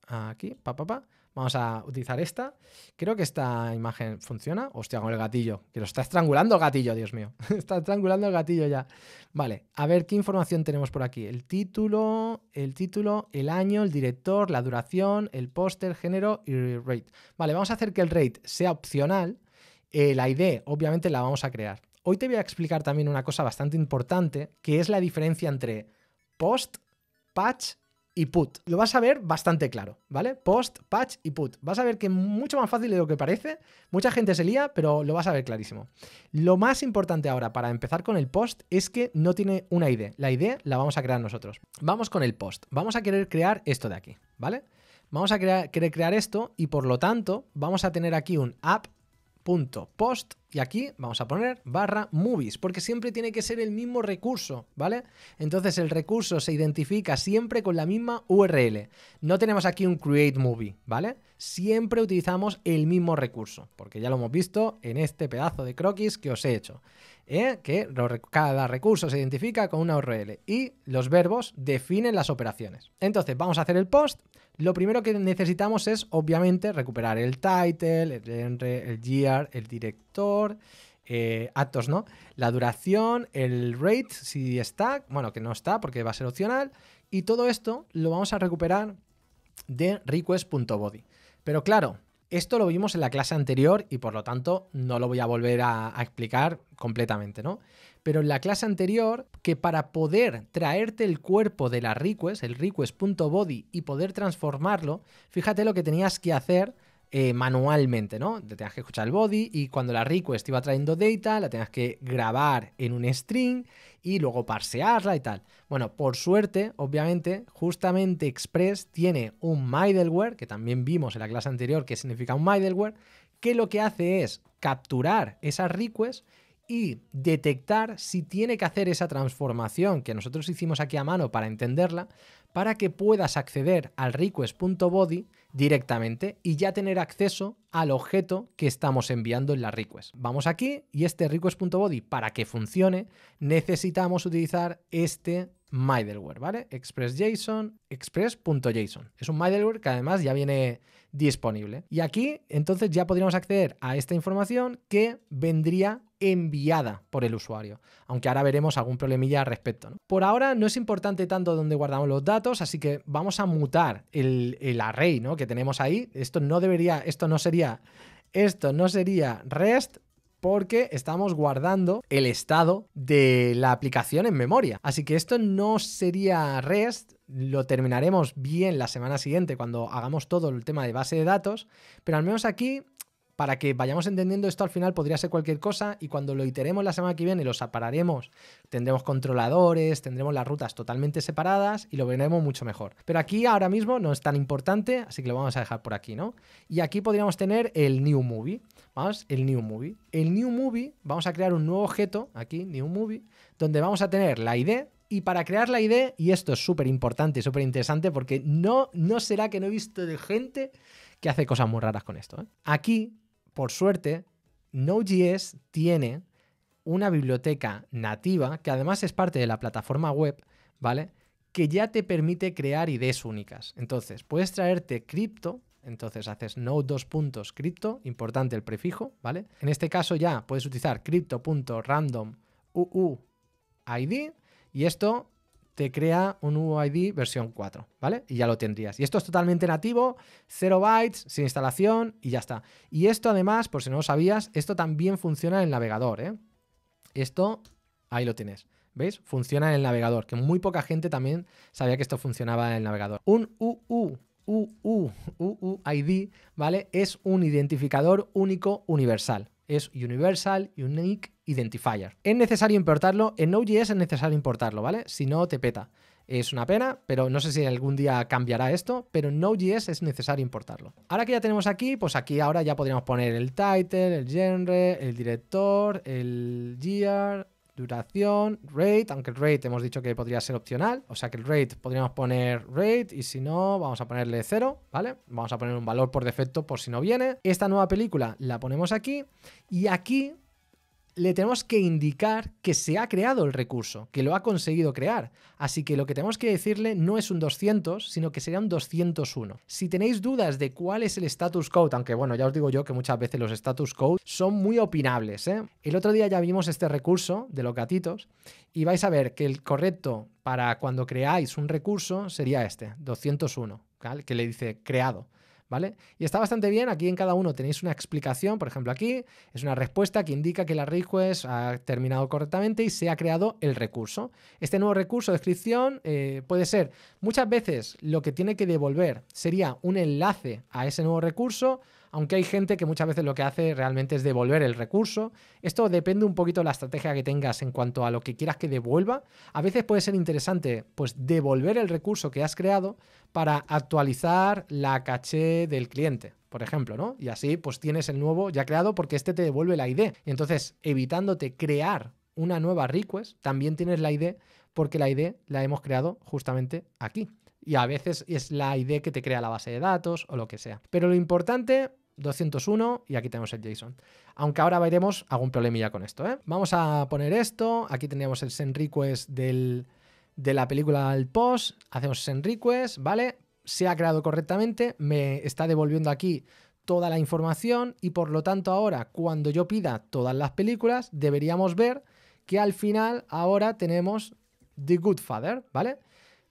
aquí, pa, pa, pa. Vamos a utilizar esta. Creo que esta imagen funciona. Hostia, con el gatillo. Que lo está estrangulando el gatillo, Dios mío. está estrangulando el gatillo ya. Vale, a ver qué información tenemos por aquí. El título, el título, el año, el director, la duración, el póster, género y el rate. Vale, vamos a hacer que el rate sea opcional. Eh, la ID, obviamente, la vamos a crear. Hoy te voy a explicar también una cosa bastante importante, que es la diferencia entre post, patch y put. Lo vas a ver bastante claro, ¿vale? Post, patch y put. Vas a ver que mucho más fácil de lo que parece. Mucha gente se lía, pero lo vas a ver clarísimo. Lo más importante ahora para empezar con el post es que no tiene una idea. La idea la vamos a crear nosotros. Vamos con el post. Vamos a querer crear esto de aquí, ¿vale? Vamos a querer crear esto y por lo tanto vamos a tener aquí un app post y aquí vamos a poner barra movies, porque siempre tiene que ser el mismo recurso, ¿vale? Entonces el recurso se identifica siempre con la misma URL. No tenemos aquí un create movie, ¿vale? Siempre utilizamos el mismo recurso, porque ya lo hemos visto en este pedazo de croquis que os he hecho. ¿eh? que cada recurso se identifica con una URL y los verbos definen las operaciones. Entonces, vamos a hacer el post. Lo primero que necesitamos es, obviamente, recuperar el title, el, el year, el director, eh, actos, ¿no? La duración, el rate, si está, bueno, que no está porque va a ser opcional. Y todo esto lo vamos a recuperar de request.body. Pero claro, esto lo vimos en la clase anterior y por lo tanto no lo voy a volver a, explicar completamente, ¿no? Pero en la clase anterior, que para poder traerte el cuerpo de la request, el request.body, y poder transformarlo, fíjate lo que tenías que hacer eh, manualmente, ¿no? Te tenías que escuchar el body y cuando la request iba trayendo data, la tenías que grabar en un string y luego parsearla y tal. Bueno, por suerte, obviamente, justamente Express tiene un middleware, que también vimos en la clase anterior que significa un middleware, que lo que hace es capturar esas request y detectar si tiene que hacer esa transformación que nosotros hicimos aquí a mano para entenderla, para que puedas acceder al request.body directamente y ya tener acceso al objeto que estamos enviando en la request. Vamos aquí y este request.body para que funcione necesitamos utilizar este middleware, ¿vale? Express.json, express.json. Es un middleware que además ya viene disponible. Y aquí entonces ya podríamos acceder a esta información que vendría enviada por el usuario, aunque ahora veremos algún problemilla al respecto. Por ahora no es importante tanto dónde guardamos los datos, así que vamos a mutar el, el array ¿no? que tenemos ahí. Esto no debería, esto no sería, esto no sería REST, porque estamos guardando el estado de la aplicación en memoria. Así que esto no sería REST, lo terminaremos bien la semana siguiente cuando hagamos todo el tema de base de datos, pero al menos aquí para que vayamos entendiendo esto al final podría ser cualquier cosa y cuando lo iteremos la semana que viene lo separaremos, tendremos controladores, tendremos las rutas totalmente separadas y lo veremos mucho mejor. Pero aquí ahora mismo no es tan importante, así que lo vamos a dejar por aquí, ¿no? Y aquí podríamos tener el new movie, vamos, el new movie. El new movie, vamos a crear un nuevo objeto, aquí, new movie, donde vamos a tener la ID, y para crear la ID, y esto es súper importante, y súper interesante, porque no, no será que no he visto de gente que hace cosas muy raras con esto. ¿eh? Aquí por suerte, Node.js tiene una biblioteca nativa, que además es parte de la plataforma web, ¿vale? Que ya te permite crear IDs únicas. Entonces, puedes traerte cripto, entonces haces node dos puntos cripto, importante el prefijo, ¿vale? En este caso ya puedes utilizar cripto.random.uu.id y esto te crea un UID versión 4, ¿vale? Y ya lo tendrías. Y esto es totalmente nativo, 0 bytes, sin instalación y ya está. Y esto además, por si no lo sabías, esto también funciona en el navegador, ¿eh? Esto, ahí lo tienes. ¿Veis? Funciona en el navegador, que muy poca gente también sabía que esto funcionaba en el navegador. Un UU UUID, ¿vale? Es un identificador único universal es Universal Unique Identifier. Es necesario importarlo, en Node.js es necesario importarlo, ¿vale? Si no, te peta. Es una pena, pero no sé si algún día cambiará esto, pero en Node.js es necesario importarlo. Ahora que ya tenemos aquí, pues aquí ahora ya podríamos poner el title, el genre, el director, el year, duración, rate, aunque el rate hemos dicho que podría ser opcional, o sea que el rate podríamos poner rate y si no vamos a ponerle 0, ¿vale? Vamos a poner un valor por defecto por si no viene. Esta nueva película la ponemos aquí y aquí le tenemos que indicar que se ha creado el recurso, que lo ha conseguido crear. Así que lo que tenemos que decirle no es un 200, sino que sería un 201. Si tenéis dudas de cuál es el status code, aunque bueno, ya os digo yo que muchas veces los status code son muy opinables. ¿eh? El otro día ya vimos este recurso de los gatitos y vais a ver que el correcto para cuando creáis un recurso sería este, 201, que le dice creado. Y está bastante bien, aquí en cada uno tenéis una explicación, por ejemplo aquí es una respuesta que indica que la request ha terminado correctamente y se ha creado el recurso. Este nuevo recurso de descripción eh, puede ser, muchas veces lo que tiene que devolver sería un enlace a ese nuevo recurso, aunque hay gente que muchas veces lo que hace realmente es devolver el recurso. Esto depende un poquito de la estrategia que tengas en cuanto a lo que quieras que devuelva. A veces puede ser interesante pues devolver el recurso que has creado para actualizar la caché del cliente por ejemplo, ¿no? Y así pues tienes el nuevo ya creado porque este te devuelve la ID. entonces, evitándote crear una nueva request, también tienes la ID porque la ID la hemos creado justamente aquí. Y a veces es la ID que te crea la base de datos o lo que sea. Pero lo importante 201 y aquí tenemos el JSON. Aunque ahora veremos algún problemilla con esto. ¿eh? Vamos a poner esto. Aquí tenemos el send request del, de la película al post. Hacemos send request, ¿vale? Se ha creado correctamente. Me está devolviendo aquí toda la información y por lo tanto ahora cuando yo pida todas las películas deberíamos ver que al final ahora tenemos The Good Father, ¿vale?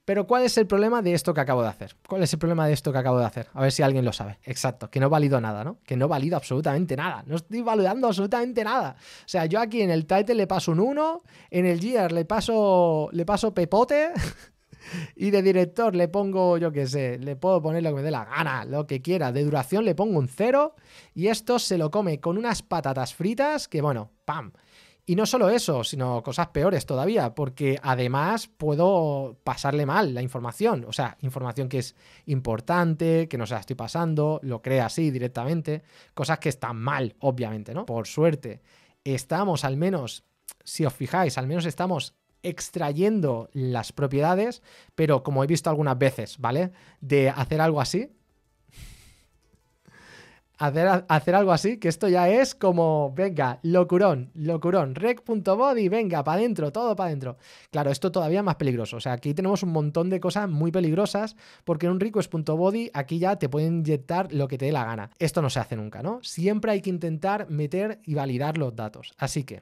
Pero ¿cuál es el problema de esto que acabo de hacer? ¿Cuál es el problema de esto que acabo de hacer? A ver si alguien lo sabe. Exacto, que no valido nada, ¿no? Que no valido absolutamente nada. No estoy validando absolutamente nada. O sea, yo aquí en el title le paso un 1, en el gear le paso le paso pepote y de director le pongo, yo qué sé, le puedo poner lo que me dé la gana, lo que quiera. De duración le pongo un 0 y esto se lo come con unas patatas fritas que bueno, pam. Y no solo eso, sino cosas peores todavía, porque además puedo pasarle mal la información, o sea, información que es importante, que no se la estoy pasando, lo crea así directamente, cosas que están mal, obviamente, ¿no? Por suerte, estamos al menos, si os fijáis, al menos estamos extrayendo las propiedades, pero como he visto algunas veces, ¿vale? De hacer algo así, Hacer, algo así, que esto ya es como, venga, locurón, locurón, rec.body, venga, para adentro, todo para adentro. Claro, esto todavía es más peligroso. O sea, aquí tenemos un montón de cosas muy peligrosas, porque en un request.body aquí ya te pueden inyectar lo que te dé la gana. Esto no se hace nunca, ¿no? Siempre hay que intentar meter y validar los datos. Así que,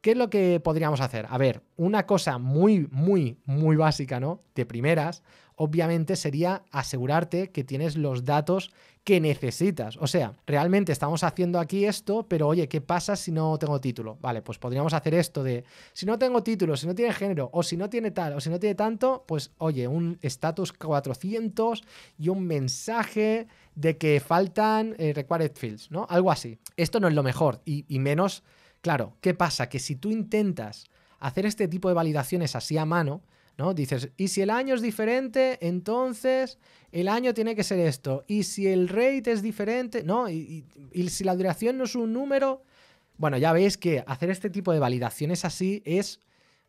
¿Qué es lo que podríamos hacer? A ver, una cosa muy, muy, muy básica, ¿no? De primeras, obviamente sería asegurarte que tienes los datos que necesitas. O sea, realmente estamos haciendo aquí esto, pero oye, ¿qué pasa si no tengo título? Vale, pues podríamos hacer esto de, si no tengo título, si no tiene género, o si no tiene tal, o si no tiene tanto, pues oye, un status 400 y un mensaje de que faltan eh, required fields, ¿no? Algo así. Esto no es lo mejor y menos, claro, ¿qué pasa? Que si tú intentas hacer este tipo de validaciones así a mano, ¿no? Dices, y si el año es diferente, entonces el año tiene que ser esto. Y si el rate es diferente, ¿no? Y, si la duración no es un número. Bueno, ya veis que hacer este tipo de validaciones así es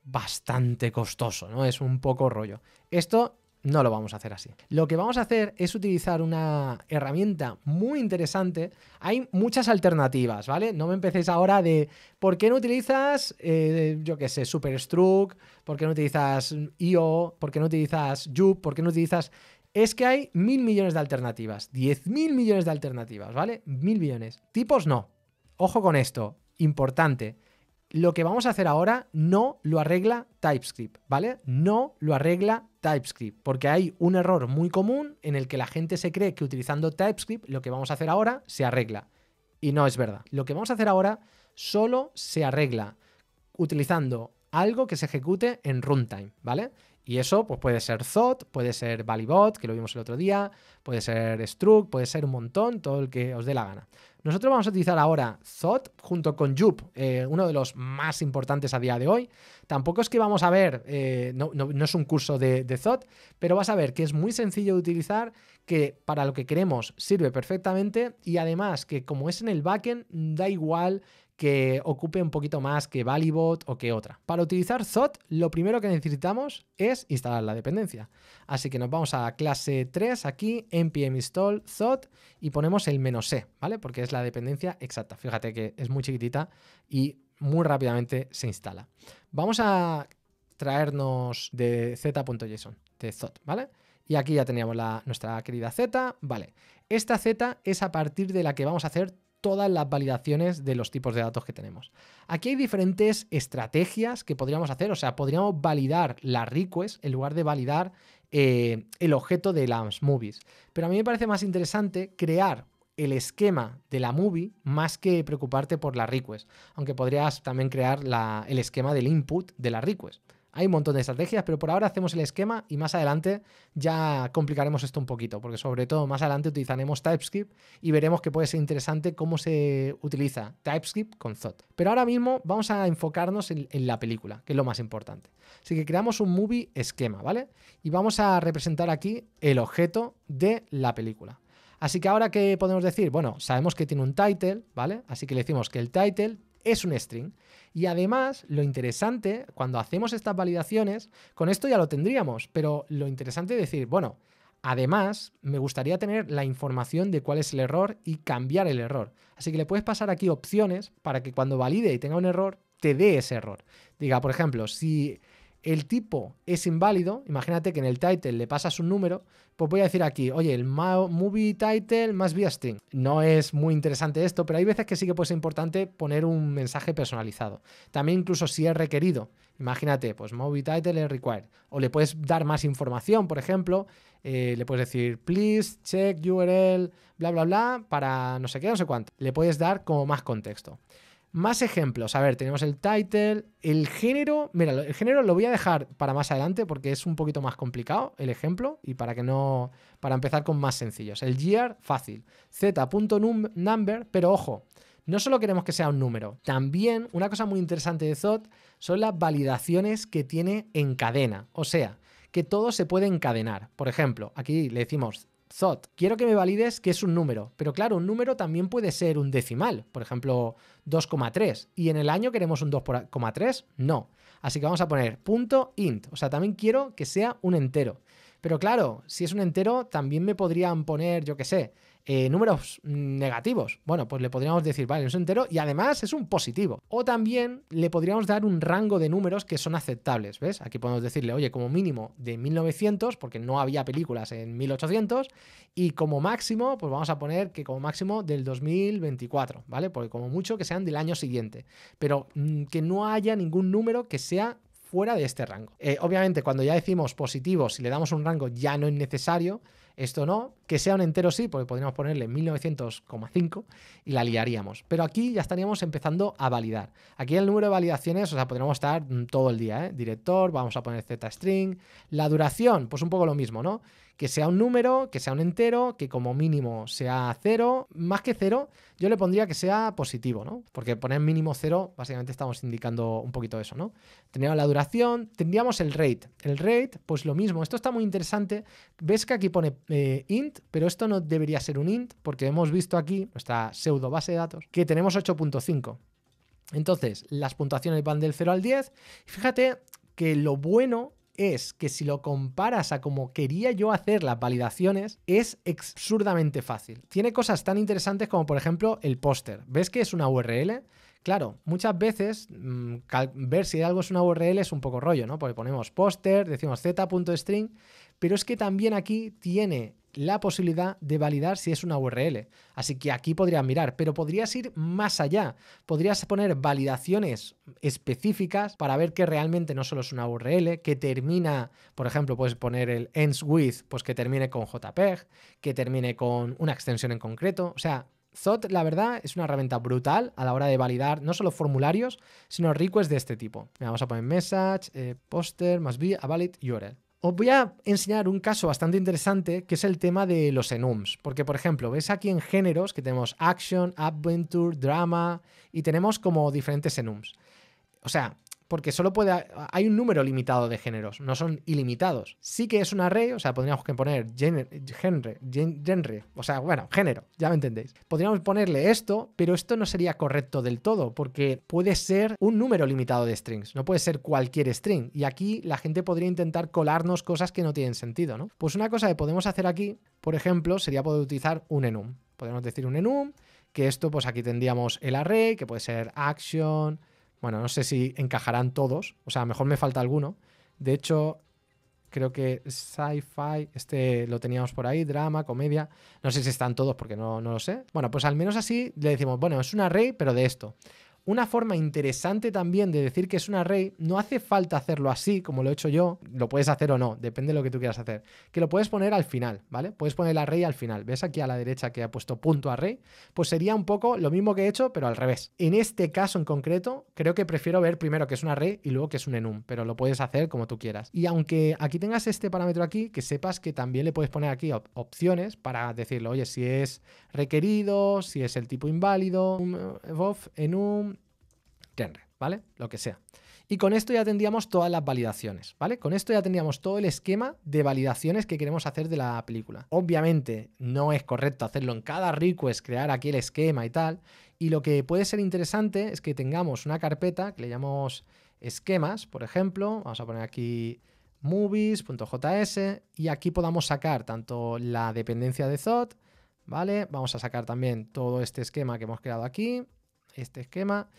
bastante costoso, ¿no? Es un poco rollo. Esto no lo vamos a hacer así. Lo que vamos a hacer es utilizar una herramienta muy interesante. Hay muchas alternativas, ¿vale? No me empecéis ahora de por qué no utilizas, eh, yo qué sé, Superstruct, por qué no utilizas IO, por qué no utilizas Jup? por qué no utilizas... Es que hay mil millones de alternativas, diez mil millones de alternativas, ¿vale? Mil millones. Tipos no. Ojo con esto, importante lo que vamos a hacer ahora no lo arregla TypeScript, ¿vale? No lo arregla TypeScript, porque hay un error muy común en el que la gente se cree que utilizando TypeScript lo que vamos a hacer ahora se arregla. Y no es verdad. Lo que vamos a hacer ahora solo se arregla utilizando algo que se ejecute en runtime, ¿vale? Y eso pues, puede ser Zot, puede ser Valibot, que lo vimos el otro día, puede ser Struct, puede ser un montón, todo el que os dé la gana. Nosotros vamos a utilizar ahora Zot junto con Jup, eh, uno de los más importantes a día de hoy. Tampoco es que vamos a ver, eh, no, es un curso de, de Zot, pero vas a ver que es muy sencillo de utilizar, que para lo que queremos sirve perfectamente y además que como es en el backend, da igual que ocupe un poquito más que Valibot o que otra. Para utilizar Zot, lo primero que necesitamos es instalar la dependencia. Así que nos vamos a clase 3 aquí, npm install Zot y ponemos el menos e, ¿vale? Porque es la dependencia exacta. Fíjate que es muy chiquitita y muy rápidamente se instala. Vamos a traernos de z.json, de Zot, ¿vale? Y aquí ya teníamos la, nuestra querida Z, ¿vale? Esta Z es a partir de la que vamos a hacer todas las validaciones de los tipos de datos que tenemos. Aquí hay diferentes estrategias que podríamos hacer, o sea, podríamos validar la request en lugar de validar eh, el objeto de las movies. Pero a mí me parece más interesante crear el esquema de la movie más que preocuparte por la request, aunque podrías también crear el esquema del input de la request. Hay un montón de estrategias, pero por ahora hacemos el esquema y más adelante ya complicaremos esto un poquito, porque sobre todo más adelante utilizaremos TypeScript y veremos que puede ser interesante cómo se utiliza TypeScript con Zot. Pero ahora mismo vamos a enfocarnos en, la película, que es lo más importante. Así que creamos un movie esquema, ¿vale? Y vamos a representar aquí el objeto de la película. Así que ahora, ¿qué podemos decir? Bueno, sabemos que tiene un title, ¿vale? Así que le decimos que el title es un string. Y además, lo interesante, cuando hacemos estas validaciones, con esto ya lo tendríamos, pero lo interesante es decir, bueno, Además, me gustaría tener la información de cuál es el error y cambiar el error. Así que le puedes pasar aquí opciones para que cuando valide y tenga un error, te dé ese error. Diga, por ejemplo, si el tipo es inválido, imagínate que en el title le pasas un número, pues voy a decir aquí, oye, el movie title más via string. No es muy interesante esto, pero hay veces que sí que puede ser importante poner un mensaje personalizado. También incluso si es requerido, imagínate, pues movie title es required. O le puedes dar más información, por ejemplo, eh, le puedes decir, please check URL, bla, bla, bla, para no sé qué, no sé cuánto. Le puedes dar como más contexto. Más ejemplos. A ver, tenemos el title, el género. Mira, el género lo voy a dejar para más adelante porque es un poquito más complicado el ejemplo y para que no. Para empezar con más sencillos. El year, fácil. Z.number, pero ojo, no solo queremos que sea un número, también una cosa muy interesante de Zot son las validaciones que tiene en cadena. O sea, que todo se puede encadenar. Por ejemplo, aquí le decimos Zot, quiero que me valides que es un número. Pero claro, un número también puede ser un decimal, por ejemplo, 2,3. ¿Y en el año queremos un 2,3? No. Así que vamos a poner punto int. O sea, también quiero que sea un entero. Pero claro, si es un entero, también me podrían poner, yo qué sé, eh, números negativos. Bueno, pues le podríamos decir, vale, es entero y además es un positivo. O también le podríamos dar un rango de números que son aceptables, ¿ves? Aquí podemos decirle, oye, como mínimo de 1900, porque no había películas en 1800, y como máximo, pues vamos a poner que como máximo del 2024, ¿vale? Porque como mucho que sean del año siguiente, pero mm, que no haya ningún número que sea fuera de este rango. Eh, obviamente, cuando ya decimos positivos, si le damos un rango ya no es necesario, esto no, que sea un entero sí, porque podríamos ponerle 1905 y la liaríamos. Pero aquí ya estaríamos empezando a validar. Aquí el número de validaciones, o sea, podríamos estar mm, todo el día, ¿eh? Director, vamos a poner Z string, la duración, pues un poco lo mismo, ¿no? que sea un número, que sea un entero, que como mínimo sea 0. Más que 0, yo le pondría que sea positivo, ¿no? Porque poner mínimo cero, básicamente estamos indicando un poquito eso, ¿no? Tendríamos la duración, tendríamos el rate. El rate, pues lo mismo. Esto está muy interesante. Ves que aquí pone eh, int, pero esto no debería ser un int, porque hemos visto aquí, nuestra pseudo base de datos, que tenemos 8.5. Entonces, las puntuaciones van del 0 al 10. Fíjate que lo bueno es que si lo comparas a como quería yo hacer las validaciones, es absurdamente fácil. Tiene cosas tan interesantes como por ejemplo el póster. ¿Ves que es una URL? Claro, muchas veces mm, ver si algo es una URL es un poco rollo, ¿no? Porque ponemos póster, decimos z.string, pero es que también aquí tiene la posibilidad de validar si es una URL. Así que aquí podrías mirar, pero podrías ir más allá. Podrías poner validaciones específicas para ver que realmente no solo es una URL, que termina, por ejemplo, puedes poner el ends with, pues que termine con JPEG, que termine con una extensión en concreto. O sea, Zot, la verdad, es una herramienta brutal a la hora de validar no solo formularios, sino requests de este tipo. vamos a poner message, eh, poster, must be a valid URL. Os voy a enseñar un caso bastante interesante que es el tema de los enums. Porque, por ejemplo, ves aquí en géneros que tenemos action, adventure, drama y tenemos como diferentes enums. O sea, porque solo puede. Hay un número limitado de géneros, no son ilimitados. Sí que es un array, o sea, podríamos poner genre, o sea, bueno, género, ya me entendéis. Podríamos ponerle esto, pero esto no sería correcto del todo, porque puede ser un número limitado de strings, no puede ser cualquier string. Y aquí la gente podría intentar colarnos cosas que no tienen sentido, ¿no? Pues una cosa que podemos hacer aquí, por ejemplo, sería poder utilizar un enum. Podemos decir un enum, que esto, pues aquí tendríamos el array, que puede ser action bueno, no sé si encajarán todos, o sea, mejor me falta alguno. De hecho, creo que sci-fi, este lo teníamos por ahí, drama, comedia, no sé si están todos porque no, no, lo sé. Bueno, pues al menos así le decimos, bueno, es una rey, pero de esto. Una forma interesante también de decir que es un array, no hace falta hacerlo así, como lo he hecho yo, lo puedes hacer o no, depende de lo que tú quieras hacer, que lo puedes poner al final, ¿vale? Puedes poner el array al final. ¿Ves aquí a la derecha que ha puesto punto array? Pues sería un poco lo mismo que he hecho, pero al revés. En este caso en concreto, creo que prefiero ver primero que es un array y luego que es un enum, pero lo puedes hacer como tú quieras. Y aunque aquí tengas este parámetro aquí, que sepas que también le puedes poner aquí opciones para decirlo oye, si es requerido, si es el tipo inválido, eh, enum, ¿vale? Lo que sea. Y con esto ya tendríamos todas las validaciones, ¿vale? Con esto ya tendríamos todo el esquema de validaciones que queremos hacer de la película. Obviamente no es correcto hacerlo en cada request, crear aquí el esquema y tal. Y lo que puede ser interesante es que tengamos una carpeta que le llamamos esquemas, por ejemplo. Vamos a poner aquí movies.js y aquí podamos sacar tanto la dependencia de Zot, ¿vale? Vamos a sacar también todo este esquema que hemos creado aquí este esquema.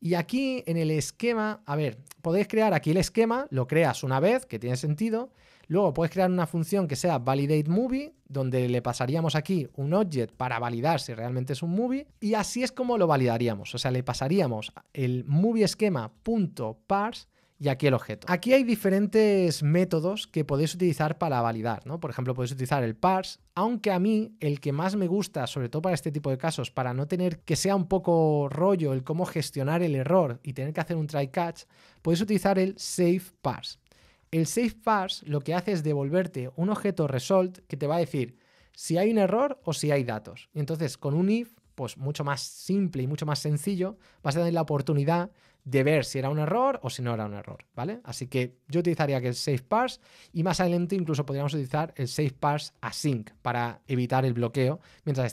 Y aquí en el esquema, a ver, podéis crear aquí el esquema, lo creas una vez, que tiene sentido. Luego puedes crear una función que sea validate movie, donde le pasaríamos aquí un object para validar si realmente es un movie. Y así es como lo validaríamos. O sea, le pasaríamos el movie esquema.parse y aquí el objeto. Aquí hay diferentes métodos que podéis utilizar para validar, ¿no? Por ejemplo, podéis utilizar el parse, aunque a mí el que más me gusta, sobre todo para este tipo de casos, para no tener que sea un poco rollo el cómo gestionar el error y tener que hacer un try catch, podéis utilizar el save parse. El save parse lo que hace es devolverte un objeto result que te va a decir si hay un error o si hay datos. Y entonces con un if pues mucho más simple y mucho más sencillo, vas a tener la oportunidad de ver si era un error o si no era un error, ¿vale? Así que yo utilizaría que el safe parse y más adelante incluso podríamos utilizar el safe parse async para evitar el bloqueo mientras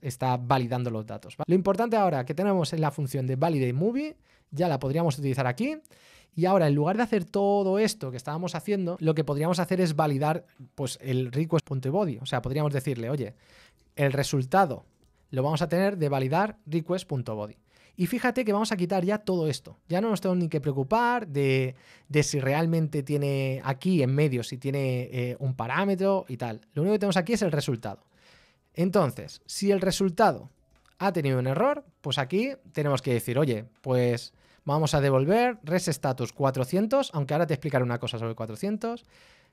está, validando los datos. Lo importante ahora que tenemos en la función de validateMovie, ya la podríamos utilizar aquí. Y ahora, en lugar de hacer todo esto que estábamos haciendo, lo que podríamos hacer es validar pues, el request.body. O sea, podríamos decirle, oye, el resultado lo vamos a tener de validar request.body. Y fíjate que vamos a quitar ya todo esto. Ya no nos tenemos ni que preocupar de, si realmente tiene aquí en medio, si tiene eh, un parámetro y tal. Lo único que tenemos aquí es el resultado. Entonces, si el resultado ha tenido un error, pues aquí tenemos que decir, oye, pues vamos a devolver res status 400, aunque ahora te explicaré una cosa sobre 400.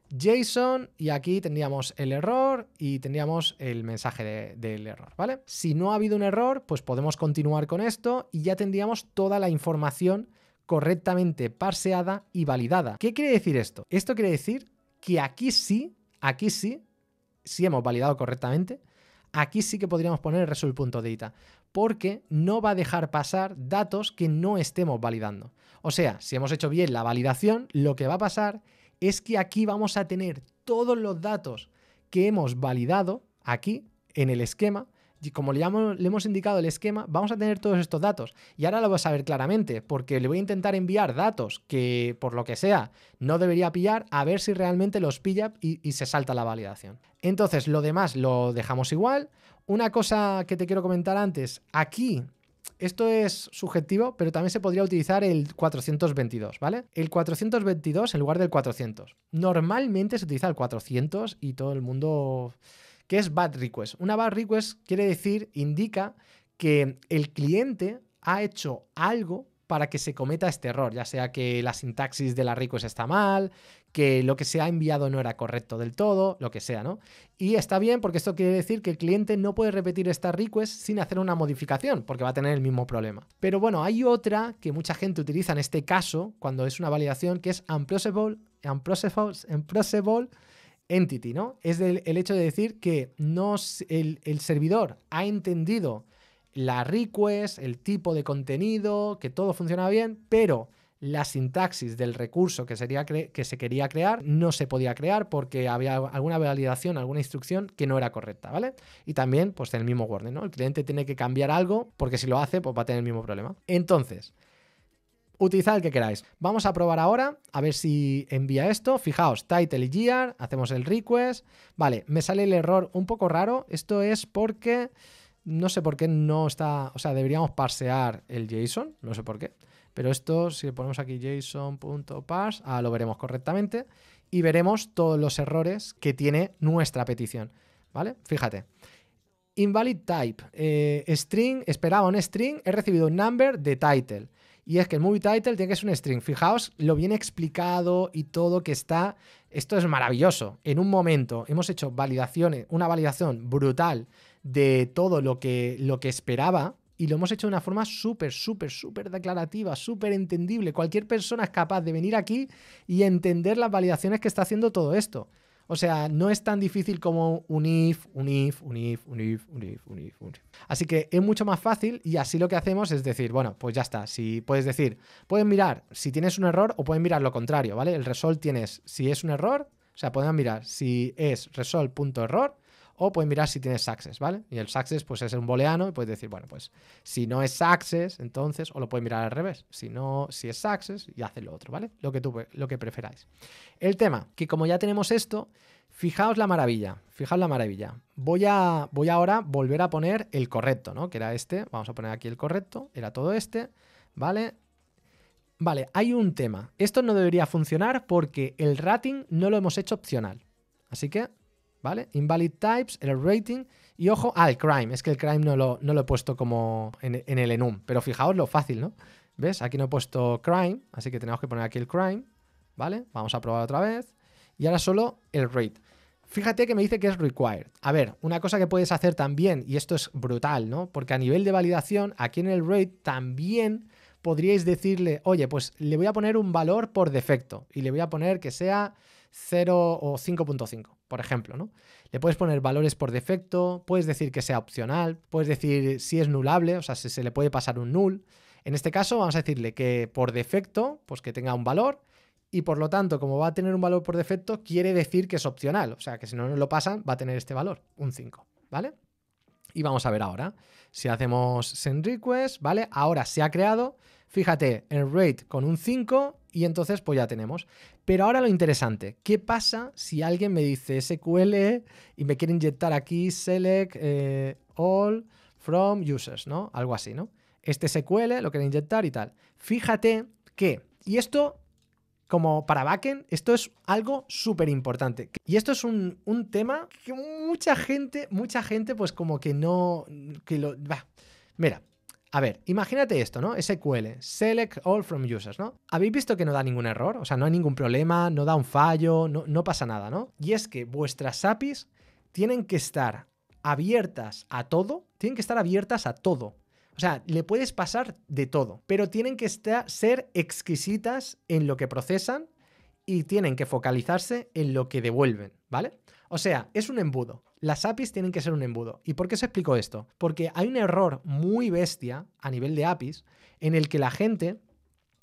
JSON y aquí tendríamos el error y tendríamos el mensaje del error, ¿vale? Si no ha habido un error, pues podemos continuar con esto y ya tendríamos toda la información correctamente parseada y validada. ¿Qué quiere decir esto? Esto quiere decir que aquí sí, aquí sí, si hemos validado correctamente, aquí sí que podríamos poner result.data, porque no va a dejar pasar datos que no estemos validando. O sea, si hemos hecho bien la validación, lo que va a pasar es que aquí vamos a tener todos los datos que hemos validado aquí en el esquema. Y como le, hemos indicado el esquema, vamos a tener todos estos datos. Y ahora lo vas a ver claramente, porque le voy a intentar enviar datos que, por lo que sea, no debería pillar, a ver si realmente los pilla y se salta la validación. Entonces, lo demás lo dejamos igual. Una cosa que te quiero comentar antes, aquí esto es subjetivo, pero también se podría utilizar el 422, ¿vale? El 422 en lugar del 400. Normalmente se utiliza el 400 y todo el mundo... ¿Qué es bad request? Una bad request quiere decir, indica que el cliente ha hecho algo para que se cometa este error, ya sea que la sintaxis de la request está mal, que lo que se ha enviado no era correcto del todo, lo que sea, ¿no? Y está bien porque esto quiere decir que el cliente no puede repetir esta request sin hacer una modificación, porque va a tener el mismo problema. Pero bueno, hay otra que mucha gente utiliza en este caso, cuando es una validación, que es un entity, ¿no? Es el hecho de decir que no, el, el servidor ha entendido la request, el tipo de contenido, que todo funciona bien, pero la sintaxis del recurso que, sería que se quería crear no se podía crear porque había alguna validación, alguna instrucción que no era correcta, ¿vale? Y también, pues, en el mismo Word, ¿no? El cliente tiene que cambiar algo porque si lo hace, pues va a tener el mismo problema. Entonces, utilizad el que queráis. Vamos a probar ahora, a ver si envía esto. Fijaos, title y year, hacemos el request. Vale, me sale el error un poco raro. Esto es porque... No sé por qué no está... O sea, deberíamos parsear el JSON, no sé por qué. Pero esto, si le ponemos aquí json.parse, ah, lo veremos correctamente y veremos todos los errores que tiene nuestra petición. ¿Vale? Fíjate. Invalid type. Eh, string, esperaba un string, he recibido un number de title. Y es que el movie title tiene que ser un string. Fijaos lo bien explicado y todo que está. Esto es maravilloso. En un momento hemos hecho validaciones, una validación brutal de todo lo que, lo que esperaba y lo hemos hecho de una forma súper, súper, súper declarativa, súper entendible. Cualquier persona es capaz de venir aquí y entender las validaciones que está haciendo todo esto. O sea, no es tan difícil como un if, un if, un if, un if, un if, un if, Así que es mucho más fácil y así lo que hacemos es decir, bueno, pues ya está. Si puedes decir, pueden mirar si tienes un error o pueden mirar lo contrario, ¿vale? El result tienes si es un error, o sea, pueden mirar si es result.error o puedes mirar si tienes access, ¿vale? Y el access pues es un booleano y puedes decir, bueno, pues si no es access, entonces, o lo puedes mirar al revés. Si no, si es access y haces lo otro, ¿vale? Lo que tú, lo que preferáis. El tema, que como ya tenemos esto, fijaos la maravilla, fijaos la maravilla. Voy, a, voy ahora volver a poner el correcto, ¿no? Que era este, vamos a poner aquí el correcto, era todo este, ¿vale? Vale, hay un tema. Esto no debería funcionar porque el rating no lo hemos hecho opcional. Así que ¿vale? Invalid types, el rating y ojo, al ah, crime. Es que el crime no lo, no lo he puesto como en, en, el enum, pero fijaos lo fácil, ¿no? ¿Ves? Aquí no he puesto crime, así que tenemos que poner aquí el crime, ¿vale? Vamos a probar otra vez. Y ahora solo el rate. Fíjate que me dice que es required. A ver, una cosa que puedes hacer también, y esto es brutal, ¿no? Porque a nivel de validación, aquí en el rate también podríais decirle, oye, pues le voy a poner un valor por defecto y le voy a poner que sea 0 o 5.5 por ejemplo, ¿no? Le puedes poner valores por defecto, puedes decir que sea opcional, puedes decir si es nulable, o sea, si se le puede pasar un null. En este caso vamos a decirle que por defecto, pues que tenga un valor, y por lo tanto, como va a tener un valor por defecto, quiere decir que es opcional, o sea, que si no nos lo pasan, va a tener este valor, un 5, ¿vale? Y vamos a ver ahora, si hacemos send request, ¿vale? Ahora se ha creado, Fíjate, en rate con un 5 y entonces pues ya tenemos. Pero ahora lo interesante, ¿qué pasa si alguien me dice SQL y me quiere inyectar aquí select eh, all from users, ¿no? Algo así, ¿no? Este SQL lo quiere inyectar y tal. Fíjate que, y esto como para backend, esto es algo súper importante. Y esto es un, tema que mucha gente, mucha gente pues como que no, que lo... va. Mira, a ver, imagínate esto, ¿no? SQL, select all from users, ¿no? Habéis visto que no da ningún error, o sea, no hay ningún problema, no da un fallo, no, pasa nada, ¿no? Y es que vuestras APIs tienen que estar abiertas a todo, tienen que estar abiertas a todo. O sea, le puedes pasar de todo, pero tienen que estar, ser exquisitas en lo que procesan y tienen que focalizarse en lo que devuelven, ¿vale? O sea, es un embudo. Las APIs tienen que ser un embudo. ¿Y por qué se explicó esto? Porque hay un error muy bestia a nivel de APIs en el que la gente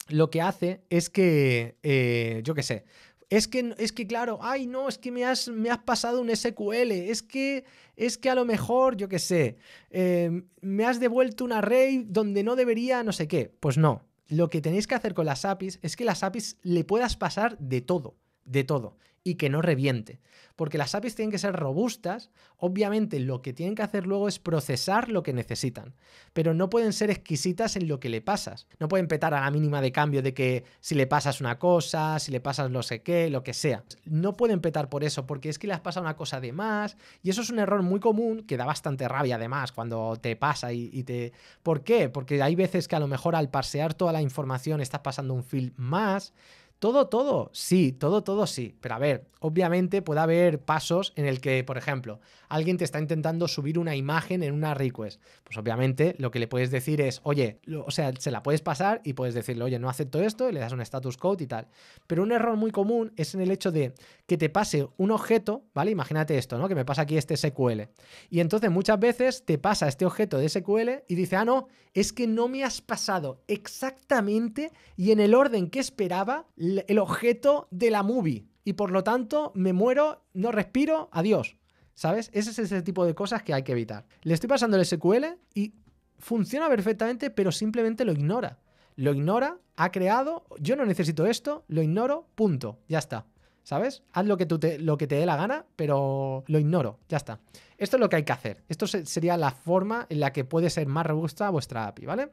lo que hace es que, eh, yo qué sé, es que, es que claro, ay no, es que me has, me has pasado un SQL, es que, es que a lo mejor, yo qué sé, em, me has devuelto un array donde no debería, no sé qué. Pues no, lo que tenéis que hacer con las APIs es que las APIs le puedas pasar de todo, de todo y que no reviente. Porque las APIs tienen que ser robustas, obviamente lo que tienen que hacer luego es procesar lo que necesitan, pero no pueden ser exquisitas en lo que le pasas. No pueden petar a la mínima de cambio de que si le pasas una cosa, si le pasas no sé qué, lo que sea. No pueden petar por eso, porque es que le has pasado una cosa de más, y eso es un error muy común que da bastante rabia además cuando te pasa y, te... ¿Por qué? Porque hay veces que a lo mejor al parsear toda la información estás pasando un fil más todo, todo, sí, todo, todo, sí. Pero a ver, obviamente puede haber pasos en el que, por ejemplo, alguien te está intentando subir una imagen en una request. Pues obviamente lo que le puedes decir es, oye, o sea, se la puedes pasar y puedes decirle, oye, no acepto esto, y le das un status code y tal. Pero un error muy común es en el hecho de que te pase un objeto, ¿vale? Imagínate esto, ¿no? Que me pasa aquí este SQL. Y entonces muchas veces te pasa este objeto de SQL y dice, ah, no, es que no me has pasado exactamente y en el orden que esperaba el objeto de la movie. Y por lo tanto me muero, no respiro, adiós. ¿Sabes? Ese es ese tipo de cosas que hay que evitar. Le estoy pasando el SQL y funciona perfectamente, pero simplemente lo ignora. Lo ignora, ha creado, yo no necesito esto, lo ignoro, punto, ya está. ¿Sabes? Haz lo que, tú te, lo que te dé la gana, pero lo ignoro. Ya está. Esto es lo que hay que hacer. Esto sería la forma en la que puede ser más robusta vuestra API, ¿vale?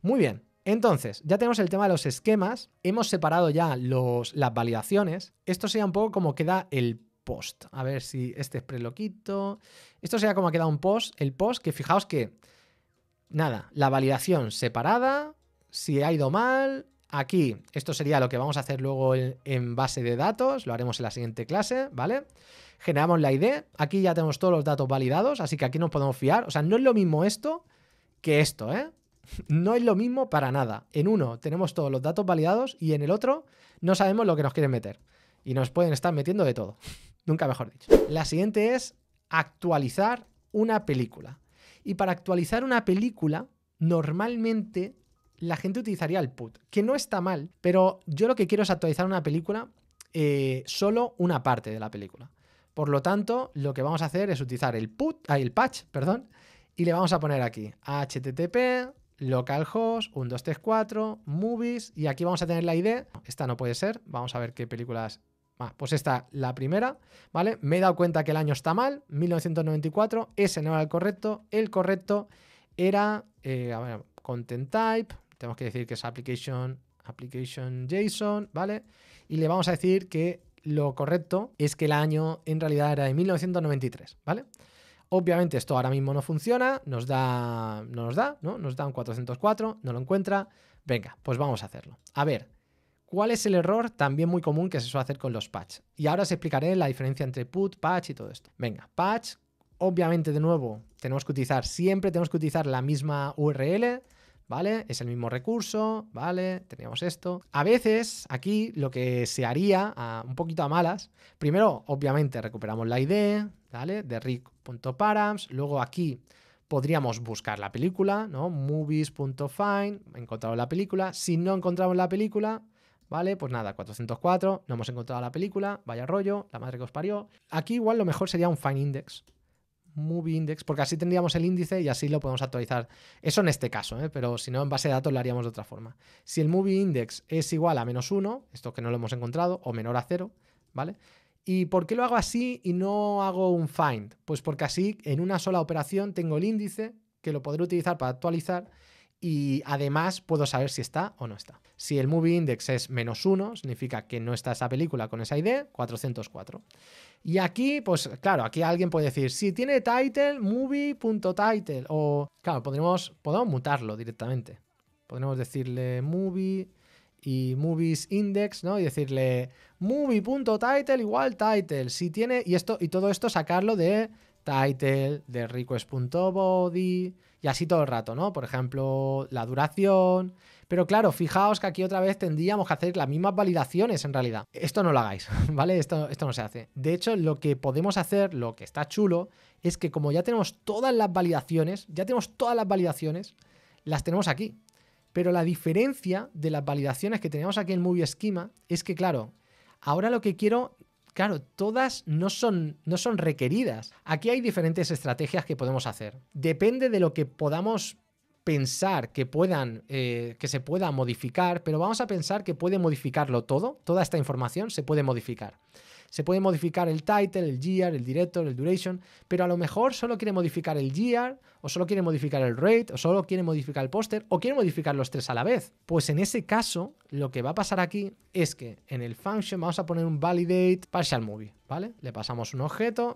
Muy bien. Entonces, ya tenemos el tema de los esquemas, hemos separado ya los, las validaciones. Esto sería un poco como queda el post. A ver si este es preloquito. Esto sería como ha quedado un post, el post, que fijaos que, nada, la validación separada, si ha ido mal, Aquí, esto sería lo que vamos a hacer luego en, base de datos, lo haremos en la siguiente clase, ¿vale? Generamos la ID, aquí ya tenemos todos los datos validados, así que aquí nos podemos fiar. O sea, no es lo mismo esto que esto, ¿eh? No es lo mismo para nada. En uno tenemos todos los datos validados y en el otro no sabemos lo que nos quieren meter. Y nos pueden estar metiendo de todo. Nunca mejor dicho. La siguiente es actualizar una película. Y para actualizar una película, normalmente la gente utilizaría el put, que no está mal, pero yo lo que quiero es actualizar una película, eh, solo una parte de la película. Por lo tanto, lo que vamos a hacer es utilizar el put, ah, el patch, perdón, y le vamos a poner aquí http localhost 1234 movies y aquí vamos a tener la ID. Esta no puede ser, vamos a ver qué películas pues esta, la primera, ¿vale? Me he dado cuenta que el año está mal, 1994, ese no era el correcto, el correcto era, eh, a ver, content type, tenemos que decir que es application, application JSON, ¿vale? Y le vamos a decir que lo correcto es que el año en realidad era de 1993, ¿vale? Obviamente esto ahora mismo no funciona, nos da, no nos da, ¿no? Nos da un 404, no lo encuentra. Venga, pues vamos a hacerlo. A ver, ¿cuál es el error también muy común que se suele hacer con los patch? Y ahora os explicaré la diferencia entre put, patch y todo esto. Venga, patch, obviamente de nuevo tenemos que utilizar, siempre tenemos que utilizar la misma URL, ¿vale? Es el mismo recurso, ¿vale? Teníamos esto. A veces aquí lo que se haría un poquito a malas, primero obviamente recuperamos la ID, ¿vale? De rick.params. luego aquí podríamos buscar la película, ¿no? Movies.find, encontramos la película. Si no encontramos la película, ¿vale? Pues nada, 404, no hemos encontrado la película, vaya rollo, la madre que os parió. Aquí igual lo mejor sería un find index, Movie Index, porque así tendríamos el índice y así lo podemos actualizar. Eso en este caso, ¿eh? pero si no, en base de datos lo haríamos de otra forma. Si el Movie Index es igual a menos 1, esto que no lo hemos encontrado, o menor a 0, ¿vale? ¿Y por qué lo hago así y no hago un find? Pues porque así en una sola operación tengo el índice que lo podré utilizar para actualizar y además puedo saber si está o no está. Si el movie index es menos 1, significa que no está esa película con esa ID, 404. Y aquí, pues claro, aquí alguien puede decir, si tiene title, movie.title, o claro, podemos, mutarlo directamente. Podemos decirle movie y movies index, ¿no? Y decirle movie.title igual title, si tiene, y, esto, y todo esto sacarlo de title, de request.body, y así todo el rato, ¿no? Por ejemplo, la duración. Pero claro, fijaos que aquí otra vez tendríamos que hacer las mismas validaciones en realidad. Esto no lo hagáis, ¿vale? Esto, no se hace. De hecho, lo que podemos hacer, lo que está chulo, es que como ya tenemos todas las validaciones, ya tenemos todas las validaciones, las tenemos aquí. Pero la diferencia de las validaciones que tenemos aquí en Movie Schema es que, claro, ahora lo que quiero Claro, todas no son, no son requeridas. Aquí hay diferentes estrategias que podemos hacer. Depende de lo que podamos pensar que puedan, eh, que se pueda modificar, pero vamos a pensar que puede modificarlo todo, toda esta información se puede modificar. Se puede modificar el title, el year, el director, el duration, pero a lo mejor solo quiere modificar el year, o solo quiere modificar el rate, o solo quiere modificar el póster, o quiere modificar los tres a la vez. Pues en ese caso, lo que va a pasar aquí es que en el function vamos a poner un validate partial movie, ¿vale? Le pasamos un objeto.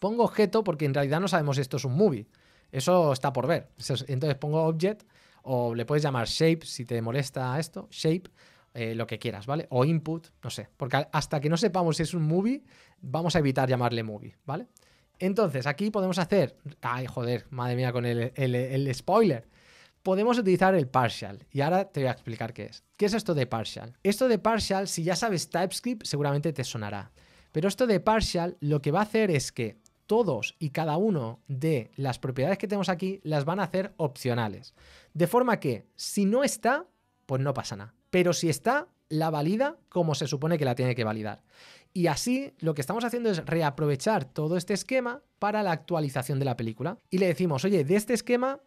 Pongo objeto porque en realidad no sabemos si esto es un movie. Eso está por ver. Entonces pongo object o le puedes llamar shape si te molesta esto, shape, eh, lo que quieras, ¿vale? O input, no sé. Porque hasta que no sepamos si es un movie, vamos a evitar llamarle movie, ¿vale? Entonces, aquí podemos hacer... Ay, joder, madre mía, con el, el, el spoiler podemos utilizar el partial. Y ahora te voy a explicar qué es. ¿Qué es esto de partial? Esto de partial, si ya sabes TypeScript, seguramente te sonará. Pero esto de partial lo que va a hacer es que todos y cada uno de las propiedades que tenemos aquí las van a hacer opcionales. De forma que si no está, pues no pasa nada. Pero si está, la valida como se supone que la tiene que validar. Y así lo que estamos haciendo es reaprovechar todo este esquema para la actualización de la película. Y le decimos, oye, de este esquema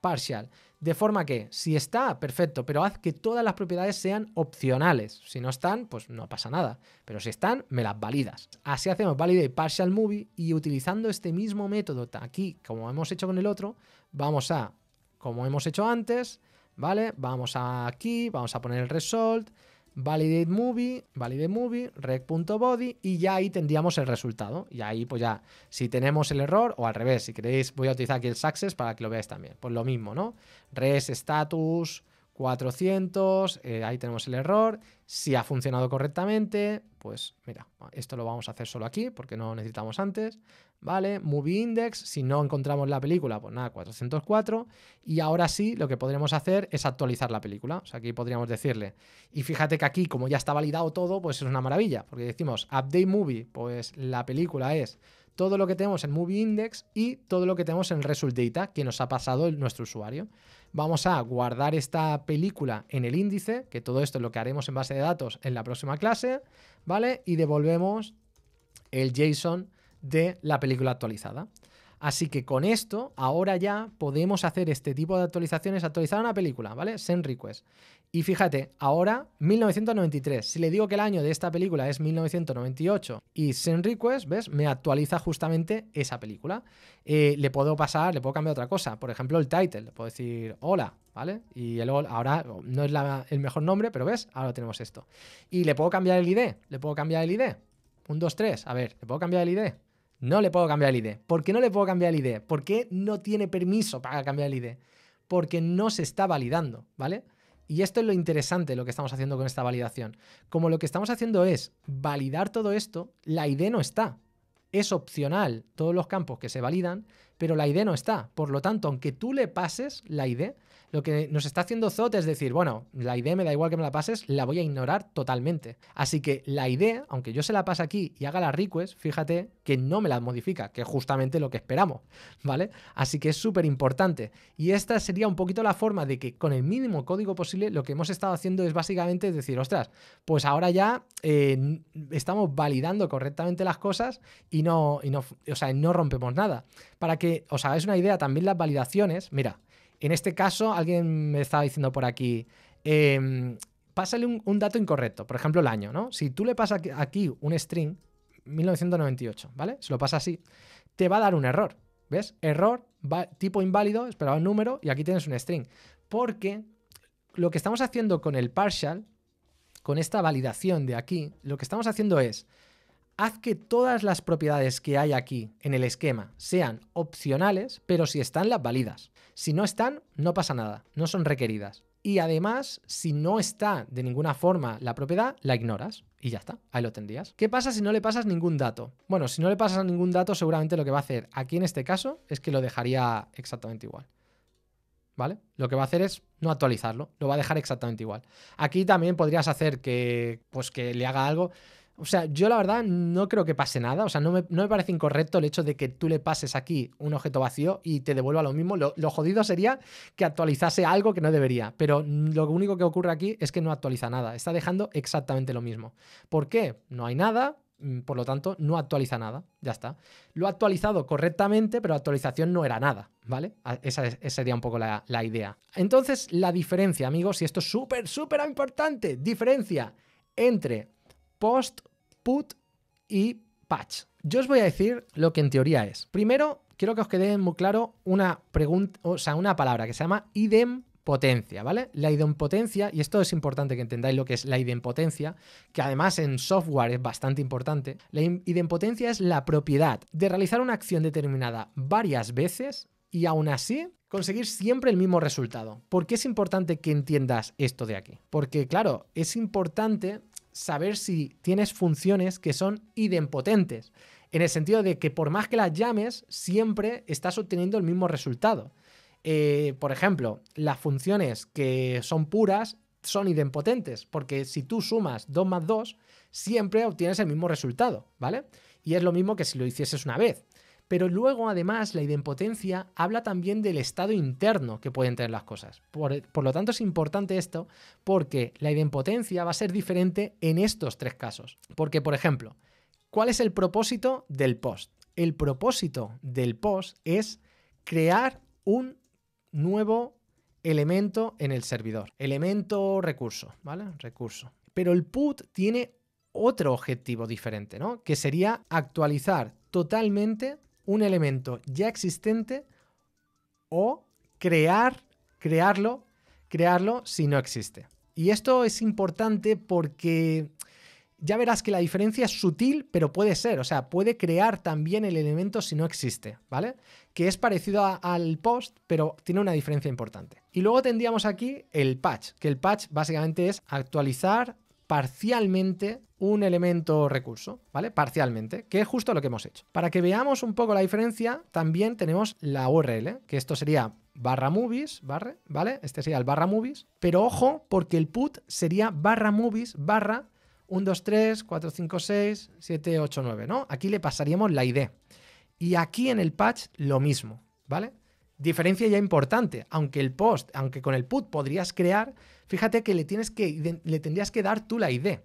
partial. De forma que, si está, perfecto, pero haz que todas las propiedades sean opcionales. Si no están, pues no pasa nada. Pero si están, me las validas. Así hacemos validate partial movie y utilizando este mismo método aquí, como hemos hecho con el otro, vamos a, como hemos hecho antes, ¿vale? Vamos aquí, vamos a poner el result, validate movie, validate movie, rec.body y ya ahí tendríamos el resultado. Y ahí pues ya, si tenemos el error o al revés, si queréis voy a utilizar aquí el success para que lo veáis también. Pues lo mismo, ¿no? Res status 400, eh, ahí tenemos el error. Si ha funcionado correctamente, pues mira, esto lo vamos a hacer solo aquí porque no necesitamos antes. ¿vale? Movie Index, si no encontramos la película, pues nada, 404. Y ahora sí, lo que podremos hacer es actualizar la película. O sea, aquí podríamos decirle. Y fíjate que aquí, como ya está validado todo, pues es una maravilla. Porque decimos Update Movie, pues la película es todo lo que tenemos en Movie Index y todo lo que tenemos en Result Data que nos ha pasado nuestro usuario. Vamos a guardar esta película en el índice, que todo esto es lo que haremos en base de datos en la próxima clase, ¿vale? Y devolvemos el JSON de la película actualizada. Así que con esto, ahora ya podemos hacer este tipo de actualizaciones, actualizar una película, ¿vale? Send request. Y fíjate, ahora 1993. Si le digo que el año de esta película es 1998 y Send Request, ¿ves? Me actualiza justamente esa película. Eh, le puedo pasar, le puedo cambiar otra cosa. Por ejemplo, el title. Le puedo decir hola, ¿vale? Y luego ahora no es el mejor nombre, pero ¿ves? Ahora tenemos esto. Y le puedo cambiar el ID. Le puedo cambiar el ID. Un dos tres. A ver, le puedo cambiar el ID. No le puedo cambiar el ID. ¿Por qué no le puedo cambiar el ID? ¿Por qué no tiene permiso para cambiar el ID? Porque no se está validando, ¿vale? Y esto es lo interesante, lo que estamos haciendo con esta validación. Como lo que estamos haciendo es validar todo esto, la ID no está. Es opcional todos los campos que se validan, pero la ID no está. Por lo tanto, aunque tú le pases la ID, lo que nos está haciendo Zot es decir, bueno, la idea me da igual que me la pases, la voy a ignorar totalmente. Así que la idea, aunque yo se la pase aquí y haga la request, fíjate que no me la modifica, que es justamente lo que esperamos, ¿vale? Así que es súper importante. Y esta sería un poquito la forma de que con el mínimo código posible lo que hemos estado haciendo es básicamente decir, ostras, pues ahora ya eh, estamos validando correctamente las cosas y no, no, no rompemos nada. Para que os hagáis una idea, también las validaciones, mira, en este caso, alguien me estaba diciendo por aquí, em, pásale un, dato incorrecto, por ejemplo, el año, ¿no? Si tú le pasas aquí un string, 1998, ¿vale? Se lo pasa así, te va a dar un error, ¿ves? Error, tipo inválido, esperaba un número y aquí tienes un string. Porque lo que estamos haciendo con el partial, con esta validación de aquí, lo que estamos haciendo es haz que todas las propiedades que hay aquí en el esquema sean opcionales, pero si están las validas. Si no están, no pasa nada, no son requeridas. Y además, si no está de ninguna forma la propiedad, la ignoras. Y ya está, ahí lo tendrías. ¿Qué pasa si no le pasas ningún dato? Bueno, si no le pasas ningún dato, seguramente lo que va a hacer aquí en este caso es que lo dejaría exactamente igual. ¿Vale? Lo que va a hacer es no actualizarlo, lo va a dejar exactamente igual. Aquí también podrías hacer que, pues que le haga algo. O sea, yo la verdad no creo que pase nada. O sea, no me, parece incorrecto el hecho de que tú le pases aquí un objeto vacío y te devuelva lo mismo. Lo, jodido sería que actualizase algo que no debería. Pero lo único que ocurre aquí es que no actualiza nada. Está dejando exactamente lo mismo. ¿Por qué? No hay nada. Mm, por lo tanto, no actualiza nada. Ya está. Lo ha actualizado correctamente, pero la actualización no era nada. ¿Vale? Ah, esa, sería un poco la, la idea. Entonces, la diferencia, amigos, y esto es súper, súper importante, diferencia entre post, put y patch. Yo os voy a decir lo que en teoría es. Primero, quiero que os quede muy claro una pregunta, o sea, una palabra que se llama idempotencia. ¿vale? La idempotencia, y esto es importante que entendáis lo que es la idempotencia, que además en software es bastante importante. La idempotencia es la propiedad de realizar una acción determinada varias veces y aún así conseguir siempre el mismo resultado. ¿Por qué es importante que entiendas esto de aquí? Porque claro, es importante saber si tienes funciones que son idempotentes, en el sentido de que por más que las llames, siempre estás obteniendo el mismo resultado. Eh, por ejemplo, las funciones que son puras son idempotentes, porque si tú sumas 2 más 2, siempre obtienes el mismo resultado, ¿vale? Y es lo mismo que si lo hicieses una vez. Pero luego, además, la idempotencia habla también del estado interno que pueden tener las cosas. Por, lo tanto, es importante esto porque la idempotencia va a ser diferente en estos tres casos. Porque, por ejemplo, ¿cuál es el propósito del post? El propósito del post es crear un nuevo elemento en el servidor. Elemento recurso, ¿vale? Recurso. Pero el put tiene otro objetivo diferente, ¿no? Que sería actualizar totalmente un elemento ya existente o crear, crearlo, crearlo si no existe. Y esto es importante porque ya verás que la diferencia es sutil, pero puede ser, o sea, puede crear también el elemento si no existe, ¿vale? Que es parecido al post, pero tiene una diferencia importante. Y luego tendríamos aquí el patch, que el patch básicamente es actualizar parcialmente un elemento recurso, ¿vale? Parcialmente, que es justo lo que hemos hecho. Para que veamos un poco la diferencia, también tenemos la URL, ¿eh? que esto sería barra movies, barre, ¿vale? Este sería el barra movies, pero ojo, porque el put sería barra movies, barra 1, 2, 3, 4, 5, 6, 7, 8, 9, ¿no? Aquí le pasaríamos la ID. Y aquí en el patch lo mismo, ¿vale? Diferencia ya importante, aunque el post, aunque con el put podrías crear, fíjate que le, tienes que le tendrías que dar tú la ID.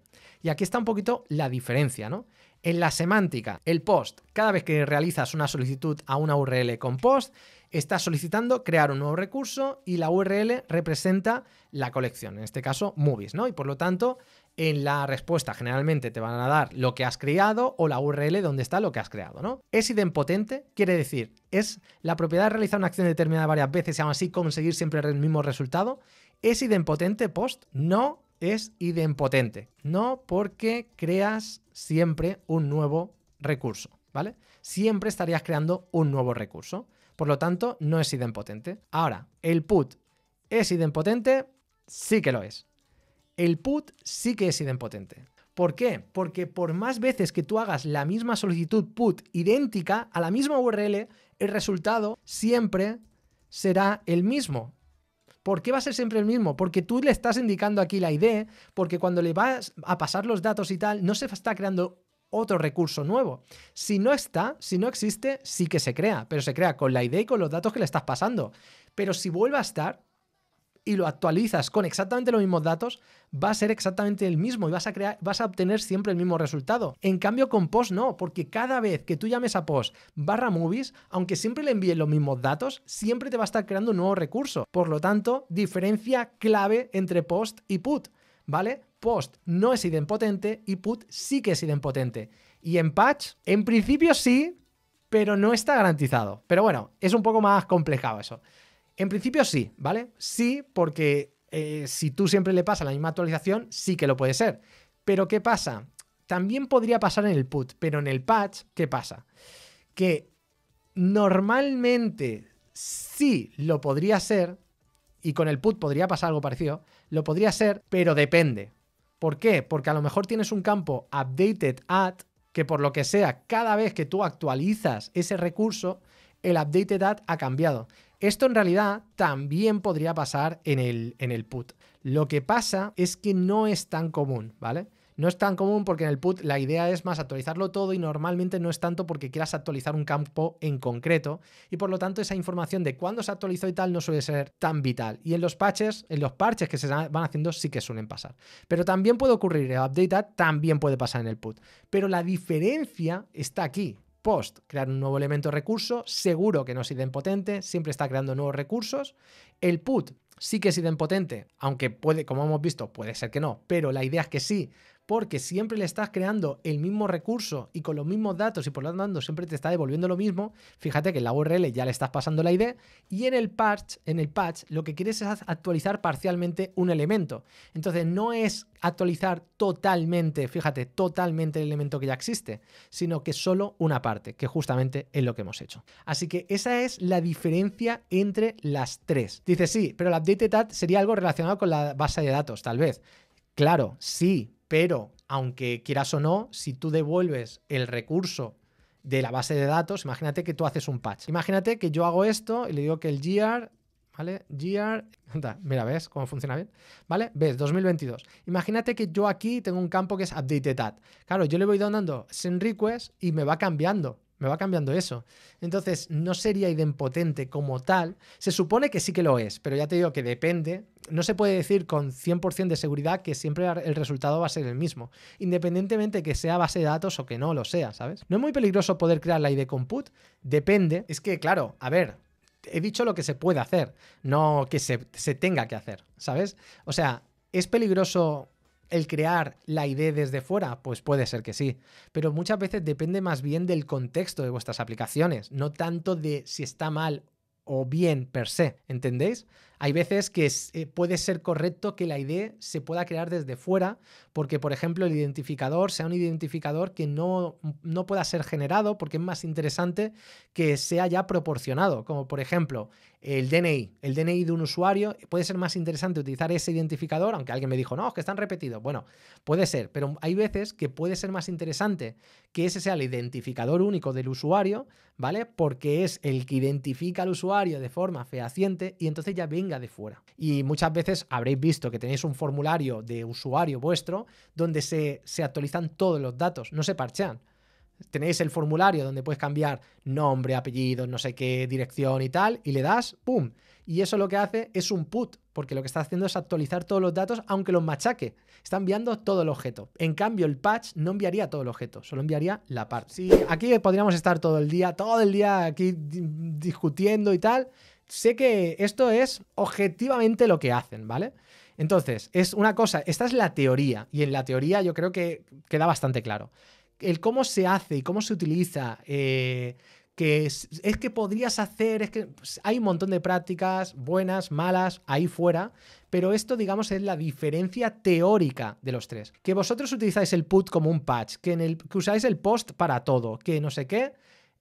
Y aquí está un poquito la diferencia, ¿no? En la semántica, el post, cada vez que realizas una solicitud a una URL con post, estás solicitando crear un nuevo recurso y la URL representa la colección, en este caso movies, ¿no? Y por lo tanto, en la respuesta generalmente te van a dar lo que has creado o la URL donde está lo que has creado, ¿no? Es idempotente, quiere decir, es la propiedad de realizar una acción determinada varias veces y aún así conseguir siempre el mismo resultado. ¿Es idempotente post? No es idempotente. No porque creas siempre un nuevo recurso, ¿vale? Siempre estarías creando un nuevo recurso. Por lo tanto, no es idempotente. Ahora, el put es idempotente, sí que lo es. El put sí que es idempotente. ¿Por qué? Porque por más veces que tú hagas la misma solicitud put idéntica a la misma URL, el resultado siempre será el mismo. ¿Por qué va a ser siempre el mismo? Porque tú le estás indicando aquí la ID, porque cuando le vas a pasar los datos y tal, no se está creando otro recurso nuevo. Si no está, si no existe, sí que se crea, pero se crea con la ID y con los datos que le estás pasando. Pero si vuelve a estar, y lo actualizas con exactamente los mismos datos, va a ser exactamente el mismo y vas a, crear, vas a obtener siempre el mismo resultado. En cambio, con Post no, porque cada vez que tú llames a Post barra movies, aunque siempre le envíes los mismos datos, siempre te va a estar creando un nuevo recurso. Por lo tanto, diferencia clave entre Post y Put, ¿vale? Post no es idempotente y Put sí que es idempotente. Y en Patch, en principio sí, pero no está garantizado. Pero bueno, es un poco más complejado eso. En principio sí, ¿vale? Sí, porque eh, si tú siempre le pasas la misma actualización, sí que lo puede ser. Pero ¿qué pasa? También podría pasar en el put, pero en el patch, ¿qué pasa? Que normalmente sí lo podría ser, y con el put podría pasar algo parecido, lo podría ser, pero depende. ¿Por qué? Porque a lo mejor tienes un campo updated at, que por lo que sea, cada vez que tú actualizas ese recurso, el updated at ha cambiado. Esto en realidad también podría pasar en el, en el put. Lo que pasa es que no es tan común, ¿vale? No es tan común porque en el put la idea es más actualizarlo todo y normalmente no es tanto porque quieras actualizar un campo en concreto y por lo tanto esa información de cuándo se actualizó y tal no suele ser tan vital. Y en los patches, en los parches que se van haciendo sí que suelen pasar. Pero también puede ocurrir, el update también puede pasar en el put. Pero la diferencia está aquí, post, crear un nuevo elemento recurso, seguro que no es idempotente, siempre está creando nuevos recursos. El put sí que es idempotente, aunque puede, como hemos visto, puede ser que no, pero la idea es que sí, porque siempre le estás creando el mismo recurso y con los mismos datos y por lo tanto siempre te está devolviendo lo mismo, fíjate que en la URL ya le estás pasando la ID y en el patch, en el patch lo que quieres es actualizar parcialmente un elemento. Entonces no es actualizar totalmente, fíjate, totalmente el elemento que ya existe, sino que solo una parte, que justamente es lo que hemos hecho. Así que esa es la diferencia entre las tres. Dice sí, pero el update sería algo relacionado con la base de datos, tal vez. Claro, sí, pero aunque quieras o no, si tú devuelves el recurso de la base de datos, imagínate que tú haces un patch. Imagínate que yo hago esto y le digo que el GR, ¿vale? GR, mira, ¿ves cómo funciona bien? ¿Vale? ¿Ves? 2022. Imagínate que yo aquí tengo un campo que es updated Claro, yo le voy dando send request y me va cambiando. Me va cambiando eso. Entonces, no sería idempotente como tal. Se supone que sí que lo es, pero ya te digo que depende. No se puede decir con 100% de seguridad que siempre el resultado va a ser el mismo, independientemente que sea base de datos o que no lo sea, ¿sabes? No es muy peligroso poder crear la ID depende. Es que, claro, a ver, he dicho lo que se puede hacer, no que se, se tenga que hacer, ¿sabes? O sea, es peligroso el crear la idea desde fuera, pues puede ser que sí, pero muchas veces depende más bien del contexto de vuestras aplicaciones, no tanto de si está mal o bien per se, ¿entendéis? Hay veces que eh, puede ser correcto que la idea se pueda crear desde fuera, porque, por ejemplo, el identificador sea un identificador que no, no pueda ser generado, porque es más interesante que sea ya proporcionado, como por ejemplo el DNI. El DNI de un usuario eh, puede ser más interesante utilizar ese identificador, aunque alguien me dijo, no, es que están repetidos. Bueno, puede ser, pero hay veces que puede ser más interesante que ese sea el identificador único del usuario, ¿vale? Porque es el que identifica al usuario de forma fehaciente y entonces ya ven de fuera. Y muchas veces habréis visto que tenéis un formulario de usuario vuestro donde se, se actualizan todos los datos, no se parchean. Tenéis el formulario donde puedes cambiar nombre, apellido, no sé qué, dirección y tal, y le das, ¡pum! Y eso lo que hace es un put, porque lo que está haciendo es actualizar todos los datos, aunque los machaque. Está enviando todo el objeto. En cambio, el patch no enviaría todo el objeto, solo enviaría la parte. Sí, aquí podríamos estar todo el día, todo el día aquí discutiendo y tal, sé que esto es objetivamente lo que hacen, ¿vale? Entonces, es una cosa, esta es la teoría, y en la teoría yo creo que queda bastante claro. El cómo se hace y cómo se utiliza, eh, que es, que podrías hacer, es que pues, hay un montón de prácticas buenas, malas, ahí fuera, pero esto, digamos, es la diferencia teórica de los tres. Que vosotros utilizáis el put como un patch, que, en el, que usáis el post para todo, que no sé qué,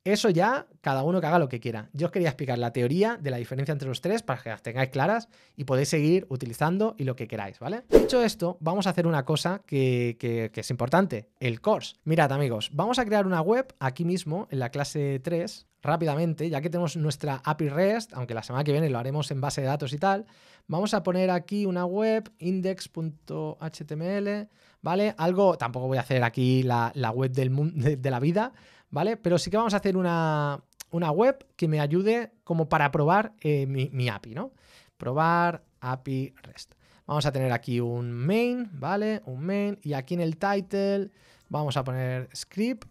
eso ya, cada uno que haga lo que quiera. Yo os quería explicar la teoría de la diferencia entre los tres para que las tengáis claras y podéis seguir utilizando y lo que queráis, ¿vale? Dicho esto, vamos a hacer una cosa que, es importante, el course. Mirad, amigos, vamos a crear una web aquí mismo, en la clase 3, rápidamente, ya que tenemos nuestra API REST, aunque la semana que viene lo haremos en base de datos y tal, vamos a poner aquí una web, index.html, ¿vale? Algo, tampoco voy a hacer aquí la, web del, de la vida, ¿vale? Pero sí que vamos a hacer una, web que me ayude como para probar eh, mi, API, ¿no? Probar API REST. Vamos a tener aquí un main, ¿vale? Un main. Y aquí en el title vamos a poner script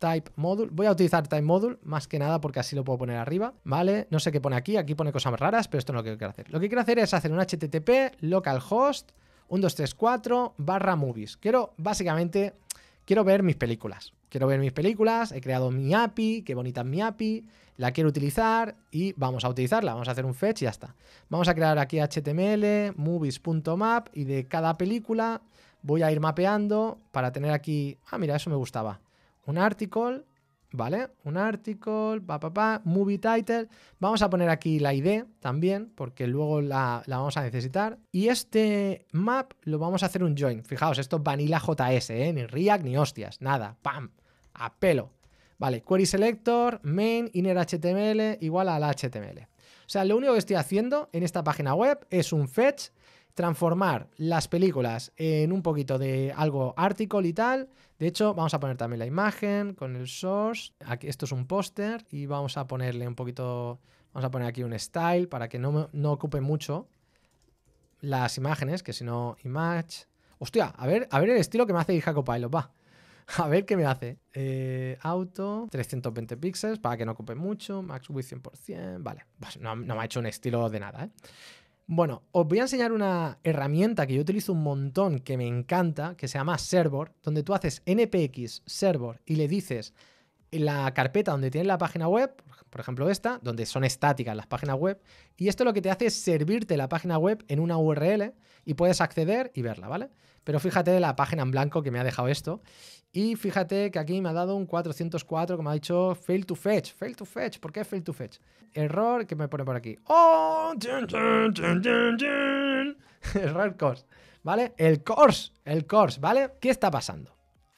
type module. Voy a utilizar type module más que nada porque así lo puedo poner arriba, ¿vale? No sé qué pone aquí, aquí pone cosas más raras, pero esto no es lo que quiero hacer. Lo que quiero hacer es hacer un http localhost 1234 barra movies. Quiero básicamente quiero ver mis películas. Quiero ver mis películas, he creado mi API, qué bonita es mi API, la quiero utilizar y vamos a utilizarla, vamos a hacer un fetch y ya está. Vamos a crear aquí HTML, movies.map y de cada película voy a ir mapeando para tener aquí, ah mira, eso me gustaba, un article ¿vale? Un article, pa, pa, movie title. Vamos a poner aquí la ID también, porque luego la, vamos a necesitar. Y este map lo vamos a hacer un join. Fijaos, esto es vanilla JS, ¿eh? Ni React ni hostias, nada. ¡Pam! A pelo. Vale, query selector, main, inner HTML, igual al HTML. O sea, lo único que estoy haciendo en esta página web es un fetch transformar las películas en un poquito de algo article y tal. De hecho, vamos a poner también la imagen con el source. Aquí, esto es un póster y vamos a ponerle un poquito, vamos a poner aquí un style para que no, no ocupe mucho las imágenes, que si no, image. Hostia, a ver, a ver el estilo que me hace Jacob Pilot, va. A ver qué me hace. Eh, auto, 320 píxeles para que no ocupe mucho, max width 100%. Vale, pues no, no me ha hecho un estilo de nada, ¿eh? Bueno, os voy a enseñar una herramienta que yo utilizo un montón, que me encanta, que se llama Server, donde tú haces npx server y le dices la carpeta donde tienes la página web, por ejemplo esta, donde son estáticas las páginas web, y esto lo que te hace es servirte la página web en una URL y puedes acceder y verla, ¿vale? Pero fíjate la página en blanco que me ha dejado esto. Y fíjate que aquí me ha dado un 404, como ha dicho, fail to fetch. Fail to fetch. ¿Por qué fail to fetch? Error que me pone por aquí. Oh, error course. ¿Vale? El course. El course, ¿vale? ¿Qué está pasando?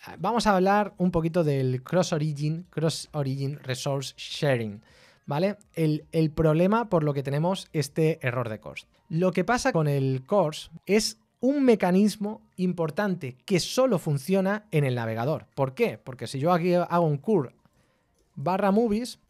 Ah, vamos a hablar un poquito del Cross Origin, Cross Origin Resource Sharing. ¿Vale? El, el problema por lo que tenemos este error de course. Lo que pasa con el course es un mecanismo importante que solo funciona en el navegador. ¿Por qué? Porque si yo aquí hago un cur barra movies,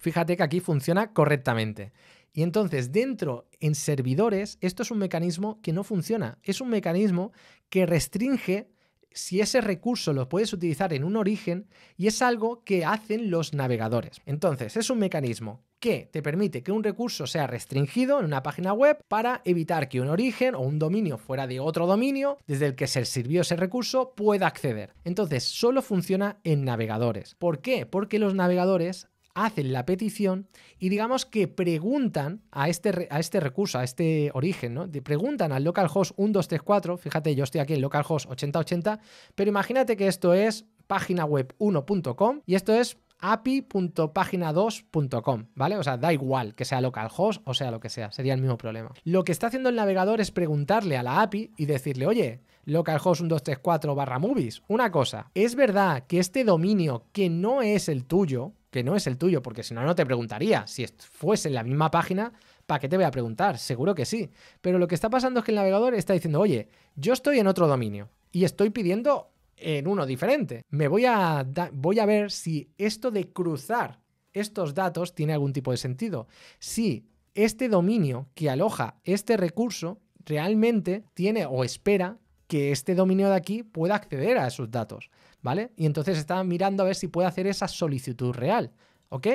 fíjate que aquí funciona correctamente. Y entonces dentro en servidores, esto es un mecanismo que no funciona. Es un mecanismo que restringe si ese recurso lo puedes utilizar en un origen y es algo que hacen los navegadores. Entonces, es un mecanismo que te permite que un recurso sea restringido en una página web para evitar que un origen o un dominio fuera de otro dominio desde el que se sirvió ese recurso pueda acceder. Entonces, solo funciona en navegadores. ¿Por qué? Porque los navegadores hacen la petición y digamos que preguntan a este, a este recurso, a este origen, ¿no? Preguntan al localhost 1234, fíjate, yo estoy aquí en localhost 8080, pero imagínate que esto es página web 1.com y esto es api.pagina2.com, ¿vale? O sea, da igual que sea localhost o sea lo que sea, sería el mismo problema. Lo que está haciendo el navegador es preguntarle a la API y decirle, oye, localhost 1234 barra movies, una cosa, ¿es verdad que este dominio que no es el tuyo, que no es el tuyo, porque si no, no te preguntaría. Si fuese en la misma página, ¿para qué te voy a preguntar? Seguro que sí. Pero lo que está pasando es que el navegador está diciendo, oye, yo estoy en otro dominio y estoy pidiendo en uno diferente. Me voy a, voy a ver si esto de cruzar estos datos tiene algún tipo de sentido. Si este dominio que aloja este recurso realmente tiene o espera que este dominio de aquí pueda acceder a esos datos. ¿vale? Y entonces está mirando a ver si puede hacer esa solicitud real, ¿ok?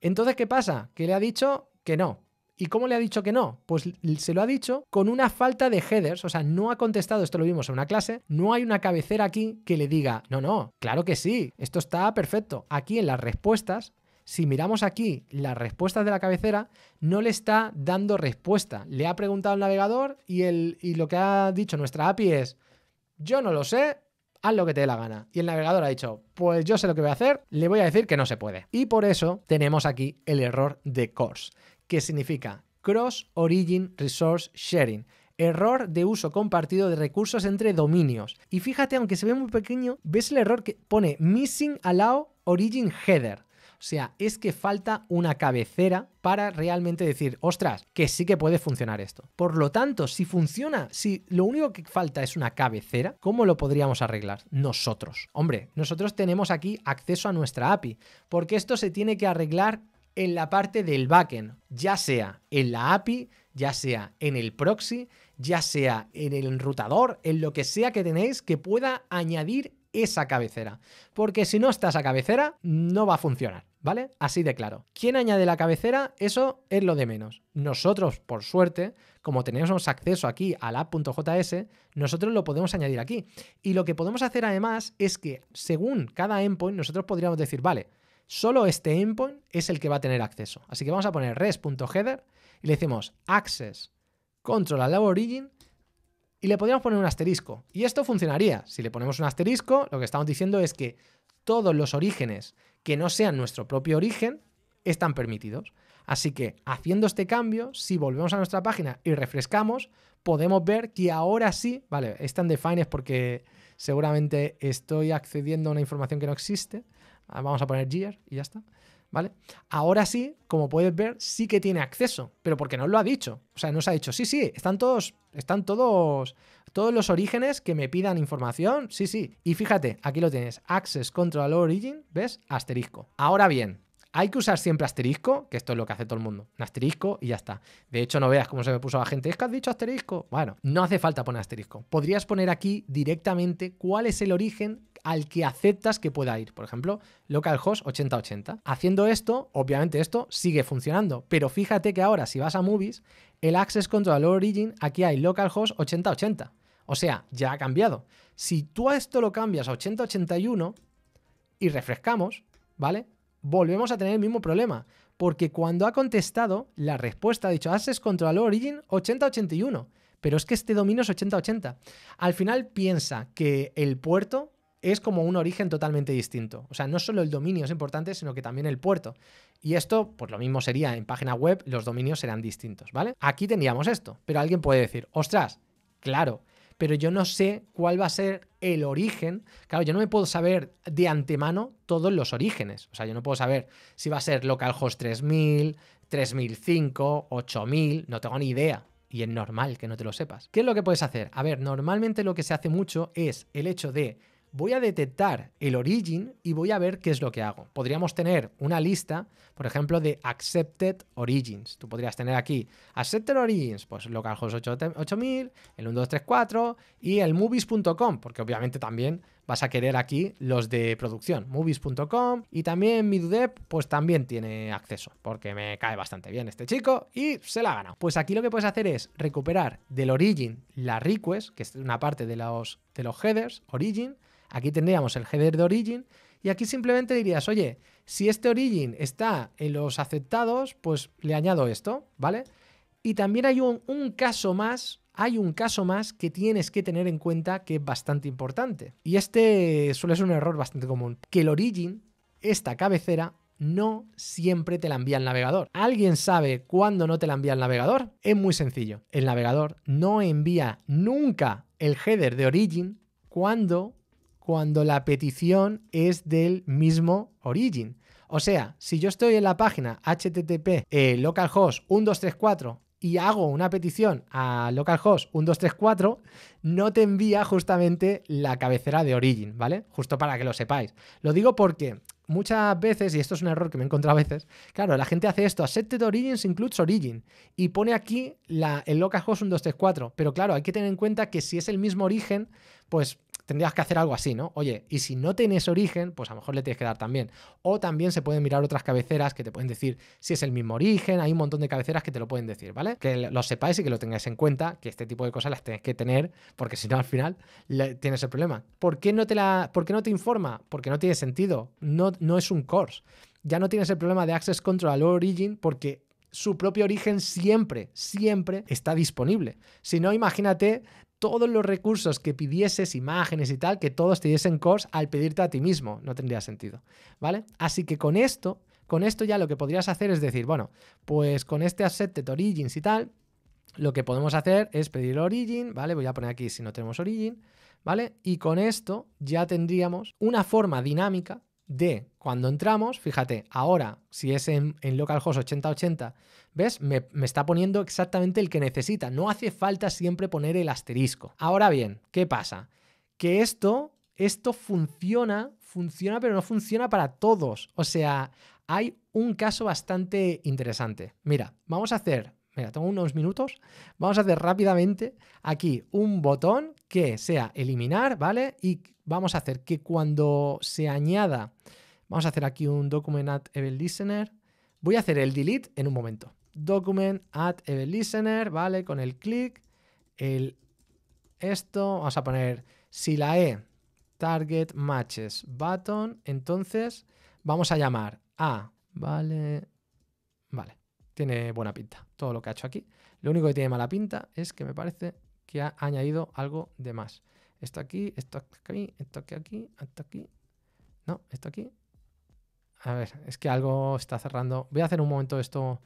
Entonces, ¿qué pasa? Que le ha dicho que no. ¿Y cómo le ha dicho que no? Pues se lo ha dicho con una falta de headers, o sea, no ha contestado, esto lo vimos en una clase, no hay una cabecera aquí que le diga, no, no, claro que sí, esto está perfecto. Aquí en las respuestas, si miramos aquí las respuestas de la cabecera, no le está dando respuesta. Le ha preguntado al navegador y, el, y lo que ha dicho nuestra API es, yo no lo sé, haz lo que te dé la gana. Y el navegador ha dicho, pues yo sé lo que voy a hacer, le voy a decir que no se puede. Y por eso tenemos aquí el error de course, que significa Cross Origin Resource Sharing. Error de uso compartido de recursos entre dominios. Y fíjate, aunque se ve muy pequeño, ves el error que pone Missing Allow Origin Header. O sea, es que falta una cabecera para realmente decir, ostras, que sí que puede funcionar esto. Por lo tanto, si funciona, si lo único que falta es una cabecera, ¿cómo lo podríamos arreglar? Nosotros. Hombre, nosotros tenemos aquí acceso a nuestra API, porque esto se tiene que arreglar en la parte del backend, ya sea en la API, ya sea en el proxy, ya sea en el enrutador, en lo que sea que tenéis que pueda añadir esa cabecera. Porque si no está esa cabecera, no va a funcionar. ¿vale? Así de claro. ¿Quién añade la cabecera? Eso es lo de menos. Nosotros, por suerte, como tenemos acceso aquí al app.js, nosotros lo podemos añadir aquí. Y lo que podemos hacer además es que según cada endpoint, nosotros podríamos decir, vale, solo este endpoint es el que va a tener acceso. Así que vamos a poner res.header y le decimos access control al origin y le podríamos poner un asterisco. Y esto funcionaría. Si le ponemos un asterisco, lo que estamos diciendo es que todos los orígenes que no sean nuestro propio origen están permitidos. Así que haciendo este cambio, si volvemos a nuestra página y refrescamos, podemos ver que ahora sí, vale, están defines porque seguramente estoy accediendo a una información que no existe. Ah, vamos a poner year y ya está. ¿Vale? Ahora sí, como puedes ver, sí que tiene acceso, pero porque no lo ha dicho. O sea, nos ha dicho, sí, sí, están todos, están todos todos los orígenes que me pidan información, sí, sí. Y fíjate, aquí lo tienes, Access Control Origin, ¿ves? Asterisco. Ahora bien, hay que usar siempre asterisco, que esto es lo que hace todo el mundo. Un asterisco y ya está. De hecho, no veas cómo se me puso la gente. Es que has dicho asterisco. Bueno, no hace falta poner asterisco. Podrías poner aquí directamente cuál es el origen al que aceptas que pueda ir. Por ejemplo, localhost 8080. Haciendo esto, obviamente esto sigue funcionando. Pero fíjate que ahora, si vas a movies, el Access Control Origin, aquí hay localhost 8080. O sea, ya ha cambiado. Si tú a esto lo cambias a 8081 y refrescamos, ¿vale? Volvemos a tener el mismo problema. Porque cuando ha contestado, la respuesta ha dicho Access Control Origin 8081. Pero es que este dominio es 8080. Al final piensa que el puerto es como un origen totalmente distinto. O sea, no solo el dominio es importante, sino que también el puerto. Y esto, pues lo mismo sería en página web, los dominios serán distintos, ¿vale? Aquí tendríamos esto, pero alguien puede decir, ostras, claro, pero yo no sé cuál va a ser el origen. Claro, yo no me puedo saber de antemano todos los orígenes. O sea, yo no puedo saber si va a ser localhost 3000, 3005, 8000, no tengo ni idea. Y es normal que no te lo sepas. ¿Qué es lo que puedes hacer? A ver, normalmente lo que se hace mucho es el hecho de voy a detectar el origin y voy a ver qué es lo que hago. Podríamos tener una lista, por ejemplo, de accepted origins. Tú podrías tener aquí accepted origins, pues localhost 8000, el 1234 y el movies.com, porque obviamente también vas a querer aquí los de producción, movies.com y también Midudep, pues también tiene acceso, porque me cae bastante bien este chico y se la gana. Pues aquí lo que puedes hacer es recuperar del origin la request, que es una parte de los, de los headers, origin, Aquí tendríamos el header de origin y aquí simplemente dirías, oye, si este origin está en los aceptados, pues le añado esto, ¿vale? Y también hay un, caso más, hay un caso más que tienes que tener en cuenta que es bastante importante. Y este suele ser un error bastante común, que el origin, esta cabecera, no siempre te la envía el navegador. ¿Alguien sabe cuándo no te la envía el navegador? Es muy sencillo. El navegador no envía nunca el header de origin cuando cuando la petición es del mismo origin. O sea, si yo estoy en la página http eh, localhost 1234 y hago una petición a localhost 1234, no te envía justamente la cabecera de origin, ¿vale? Justo para que lo sepáis. Lo digo porque muchas veces, y esto es un error que me he encontrado a veces, claro, la gente hace esto, accepted origins includes origin, y pone aquí el localhost 1234, pero claro, hay que tener en cuenta que si es el mismo origen, pues tendrías que hacer algo así, ¿no? Oye, y si no tienes origen, pues a lo mejor le tienes que dar también. O también se pueden mirar otras cabeceras que te pueden decir si es el mismo origen, hay un montón de cabeceras que te lo pueden decir, ¿vale? Que lo sepáis y que lo tengáis en cuenta, que este tipo de cosas las tienes que tener, porque si no al final tienes el problema. ¿Por qué no te la, por no te informa? Porque no tiene sentido, no, no es un course. Ya no tienes el problema de access control al origin porque su propio origen siempre, siempre está disponible. Si no, imagínate todos los recursos que pidieses, imágenes y tal, que todos te diesen course al pedirte a ti mismo. No tendría sentido, ¿vale? Así que con esto, con esto ya lo que podrías hacer es decir, bueno, pues con este asset Origins y tal, lo que podemos hacer es pedir Origin, ¿vale? Voy a poner aquí si no tenemos Origin, ¿vale? Y con esto ya tendríamos una forma dinámica de cuando entramos, fíjate, ahora si es en, en localhost 8080, ¿ves? Me, me, está poniendo exactamente el que necesita. No hace falta siempre poner el asterisco. Ahora bien, ¿qué pasa? Que esto, esto funciona, funciona, pero no funciona para todos. O sea, hay un caso bastante interesante. Mira, vamos a hacer, mira, tengo unos minutos, vamos a hacer rápidamente aquí un botón que sea eliminar, ¿vale? Y vamos a hacer que cuando se añada, vamos a hacer aquí un document at event listener, voy a hacer el delete en un momento. Document at event listener, ¿vale? Con el clic, el esto, vamos a poner si la E target matches button, entonces vamos a llamar a, ¿vale? Vale, tiene buena pinta todo lo que ha hecho aquí. Lo único que tiene mala pinta es que me parece que ha añadido algo de más. Esto aquí, esto aquí, esto aquí, aquí, esto aquí. No, esto aquí. A ver, es que algo está cerrando. Voy a hacer un momento esto.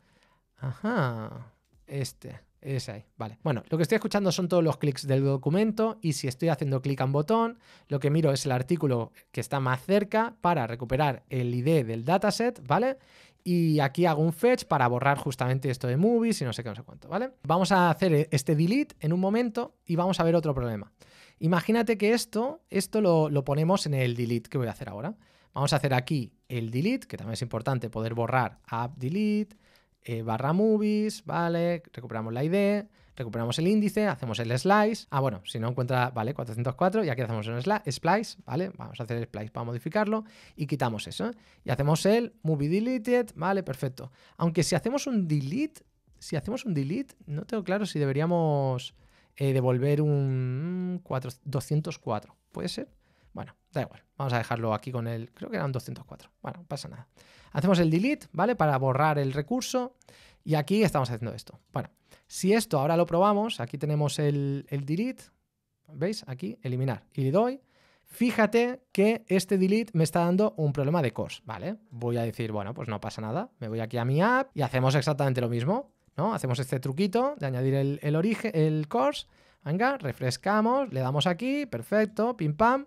Ajá. Este. Es ahí, vale. Bueno, lo que estoy escuchando son todos los clics del documento y si estoy haciendo clic en botón, lo que miro es el artículo que está más cerca para recuperar el ID del dataset, ¿vale? Y aquí hago un fetch para borrar justamente esto de movies y no sé qué, no sé cuánto, ¿vale? Vamos a hacer e-, este delete en un momento y vamos a ver otro problema. Imagínate que esto, esto lo, ponemos en el delete que voy a hacer ahora. Vamos a hacer aquí el delete, que también es importante poder borrar app delete, eh, barra movies, ¿vale? Recuperamos la ID, Recuperamos el índice, hacemos el slice. Ah, bueno, si no encuentra, vale, 404 y aquí hacemos un splice, ¿vale? Vamos a hacer el splice para modificarlo y quitamos eso. ¿eh? Y hacemos el movie deleted, vale, perfecto. Aunque si hacemos un delete, si hacemos un delete, no tengo claro si deberíamos eh, devolver un 204, mm, ¿puede ser? Bueno, da igual. Vamos a dejarlo aquí con el. Creo que era un 204. Bueno, pasa nada. Hacemos el delete, ¿vale? Para borrar el recurso. Y aquí estamos haciendo esto. Bueno, si esto ahora lo probamos, aquí tenemos el, delete, ¿veis? Aquí, eliminar. Y le doy. Fíjate que este delete me está dando un problema de course, ¿vale? Voy a decir, bueno, pues no pasa nada. Me voy aquí a mi app y hacemos exactamente lo mismo, ¿no? Hacemos este truquito de añadir el, origen, el course. Venga, refrescamos, le damos aquí, perfecto, pim pam.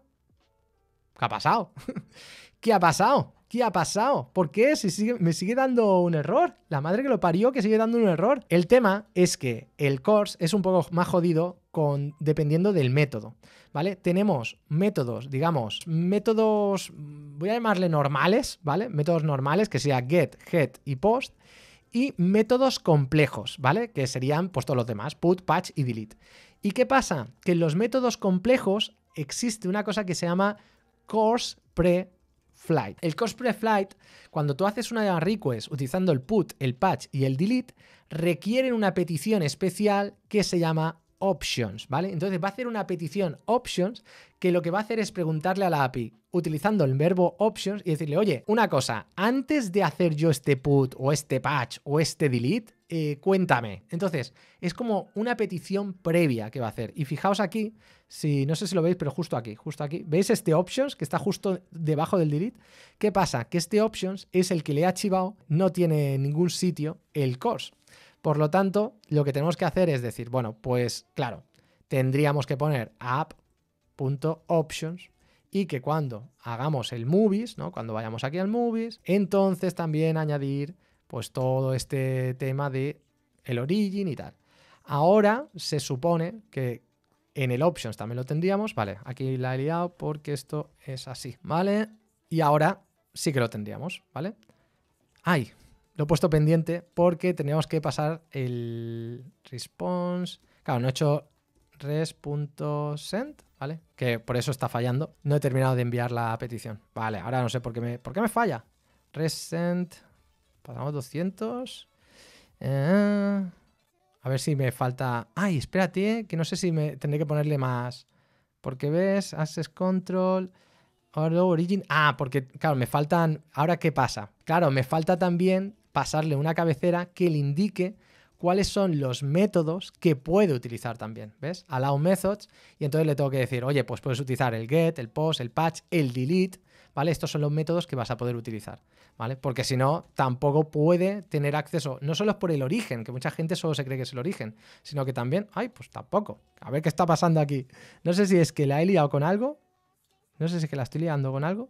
¿Qué ha pasado? ¿Qué ha pasado? ¿Qué ha pasado? ¿Por qué? Si me sigue dando un error. La madre que lo parió que sigue dando un error. El tema es que el course es un poco más jodido con, dependiendo del método, ¿vale? Tenemos métodos, digamos, métodos, voy a llamarle normales, ¿vale? Métodos normales que sea get, head y post. Y métodos complejos, ¿vale? Que serían pues todos los demás, put, patch y delete. ¿Y qué pasa? Que en los métodos complejos existe una cosa que se llama course pre flight. El cosplay flight cuando tú haces una request utilizando el put, el patch y el delete, requieren una petición especial que se llama options, ¿vale? Entonces va a hacer una petición options que lo que va a hacer es preguntarle a la API utilizando el verbo options y decirle, oye, una cosa, antes de hacer yo este put o este patch o este delete, eh, cuéntame. Entonces, es como una petición previa que va a hacer. Y fijaos aquí, si no sé si lo veis, pero justo aquí, justo aquí, ¿veis este options que está justo debajo del delete? ¿Qué pasa? Que este options es el que le ha archivado, no tiene ningún sitio el course. Por lo tanto, lo que tenemos que hacer es decir, bueno, pues claro, tendríamos que poner app.options y que cuando hagamos el movies, ¿no? cuando vayamos aquí al movies, entonces también añadir pues todo este tema de el origin y tal. Ahora se supone que en el options también lo tendríamos, vale, aquí la he liado porque esto es así, ¿vale? Y ahora sí que lo tendríamos, ¿vale? Ay, lo he puesto pendiente porque tenemos que pasar el response. Claro, no he hecho res.send, ¿vale? Que por eso está fallando. No he terminado de enviar la petición. Vale, ahora no sé por qué me, por qué me falla. Resend, Pasamos 200. Eh, a ver si me falta... Ay, espérate, que no sé si me tendré que ponerle más. Porque ves, Access Control... Origin. Ah, porque, claro, me faltan. Ahora, ¿qué pasa? Claro, me falta también pasarle una cabecera que le indique cuáles son los métodos que puede utilizar también. ¿Ves? Allow methods. Y entonces le tengo que decir, oye, pues puedes utilizar el get, el post, el patch, el delete. ¿vale? Estos son los métodos que vas a poder utilizar, ¿vale? Porque si no, tampoco puede tener acceso, no solo es por el origen, que mucha gente solo se cree que es el origen, sino que también, ay, pues tampoco. A ver qué está pasando aquí. No sé si es que la he liado con algo, no sé si es que la estoy liando con algo.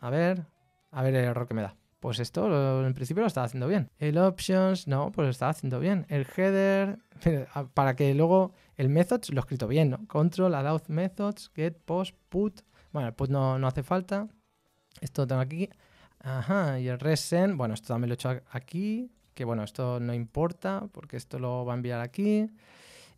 A ver, a ver el error que me da. Pues esto en principio lo estaba haciendo bien. El options, no, pues lo estaba haciendo bien. El header, para que luego el methods lo he escrito bien, ¿no? Control, allow methods, get, post, put, bueno, pues no, no hace falta. Esto tengo aquí. Ajá, y el resen, bueno, esto también lo he hecho aquí, que bueno, esto no importa, porque esto lo va a enviar aquí.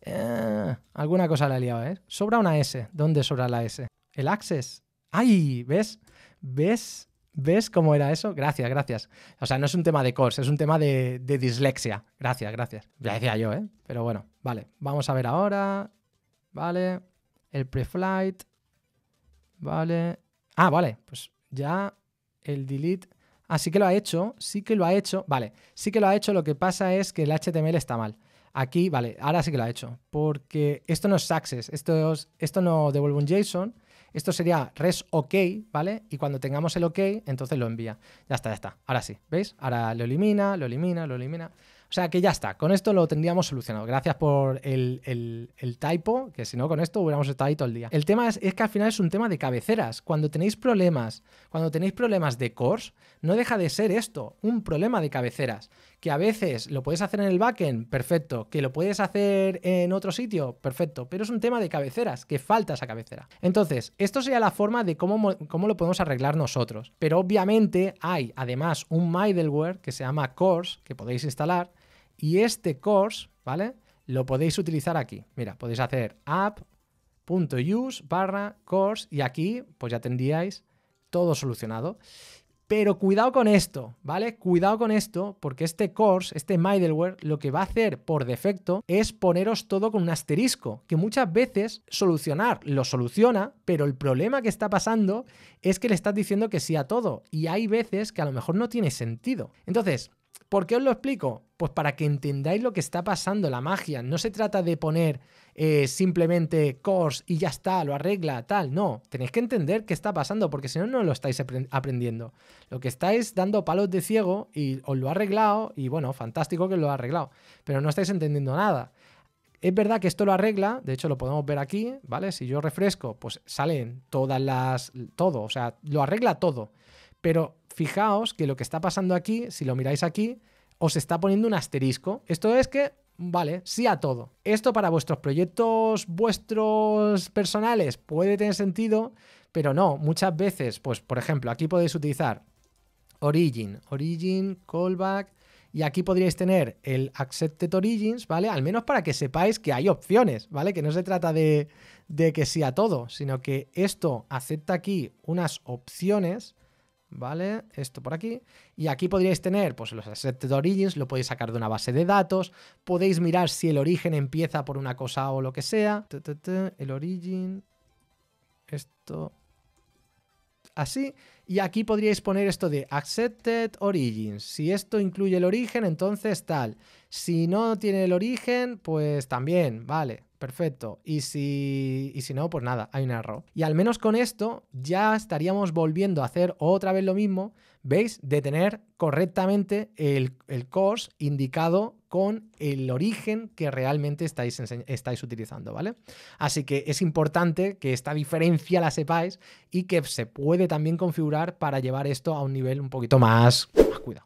Eh, alguna cosa le he liado, ¿eh? Sobra una S. ¿Dónde sobra la S? El access. ¡Ay! ¿Ves? ¿Ves? ¿Ves cómo era eso? Gracias, gracias. O sea, no es un tema de course, es un tema de, de dislexia. Gracias, gracias. Ya decía yo, ¿eh? Pero bueno, vale. Vamos a ver ahora. Vale. El preflight. Vale. Ah, vale. Pues ya el delete. Ah, sí que lo ha hecho. Sí que lo ha hecho. Vale. Sí que lo ha hecho. Lo que pasa es que el HTML está mal. Aquí, vale, ahora sí que lo ha hecho. Porque esto no es success. Esto, es, esto no devuelve un JSON. Esto sería res OK, ¿vale? Y cuando tengamos el OK, entonces lo envía. Ya está, ya está. Ahora sí, ¿veis? Ahora lo elimina, lo elimina, lo elimina. O sea que ya está, con esto lo tendríamos solucionado. Gracias por el, el, typo, que si no con esto hubiéramos estado ahí todo el día. El tema es, es, que al final es un tema de cabeceras. Cuando tenéis problemas, cuando tenéis problemas de cores, no deja de ser esto, un problema de cabeceras que a veces lo puedes hacer en el backend, perfecto, que lo puedes hacer en otro sitio, perfecto, pero es un tema de cabeceras, que falta esa cabecera. Entonces, esto sería la forma de cómo, cómo lo podemos arreglar nosotros, pero obviamente hay además un middleware que se llama Course, que podéis instalar, y este Course, ¿vale? Lo podéis utilizar aquí. Mira, podéis hacer app.use barra course y aquí pues ya tendríais todo solucionado. Pero cuidado con esto, ¿vale? Cuidado con esto, porque este course, este middleware, lo que va a hacer por defecto es poneros todo con un asterisco, que muchas veces solucionar lo soluciona, pero el problema que está pasando es que le estás diciendo que sí a todo, y hay veces que a lo mejor no tiene sentido. Entonces, ¿Por qué os lo explico? Pues para que entendáis lo que está pasando, la magia. No se trata de poner eh, simplemente course y ya está, lo arregla, tal. No, tenéis que entender qué está pasando, porque si no, no lo estáis aprendiendo. Lo que estáis dando palos de ciego y os lo ha arreglado, y bueno, fantástico que lo ha arreglado, pero no estáis entendiendo nada. Es verdad que esto lo arregla, de hecho lo podemos ver aquí, ¿vale? Si yo refresco, pues salen todas las. todo, o sea, lo arregla todo. Pero fijaos que lo que está pasando aquí, si lo miráis aquí, os está poniendo un asterisco. Esto es que, vale, sí a todo. Esto para vuestros proyectos, vuestros personales, puede tener sentido, pero no, muchas veces, pues por ejemplo, aquí podéis utilizar Origin, Origin, Callback, y aquí podríais tener el Accepted Origins, ¿vale? Al menos para que sepáis que hay opciones, ¿vale? Que no se trata de, de que sí a todo, sino que esto acepta aquí unas opciones ¿vale? Esto por aquí. Y aquí podríais tener, pues los accepted origins, lo podéis sacar de una base de datos, podéis mirar si el origen empieza por una cosa o lo que sea. El origin, esto, así. Y aquí podríais poner esto de accepted origins. Si esto incluye el origen, entonces tal. Si no tiene el origen, pues también, ¿vale? perfecto. Y si, si no, pues nada, hay un error. Y al menos con esto ya estaríamos volviendo a hacer otra vez lo mismo, ¿veis? De tener correctamente el, el course indicado con el origen que realmente estáis, estáis utilizando, ¿vale? Así que es importante que esta diferencia la sepáis y que se puede también configurar para llevar esto a un nivel un poquito más cuidado.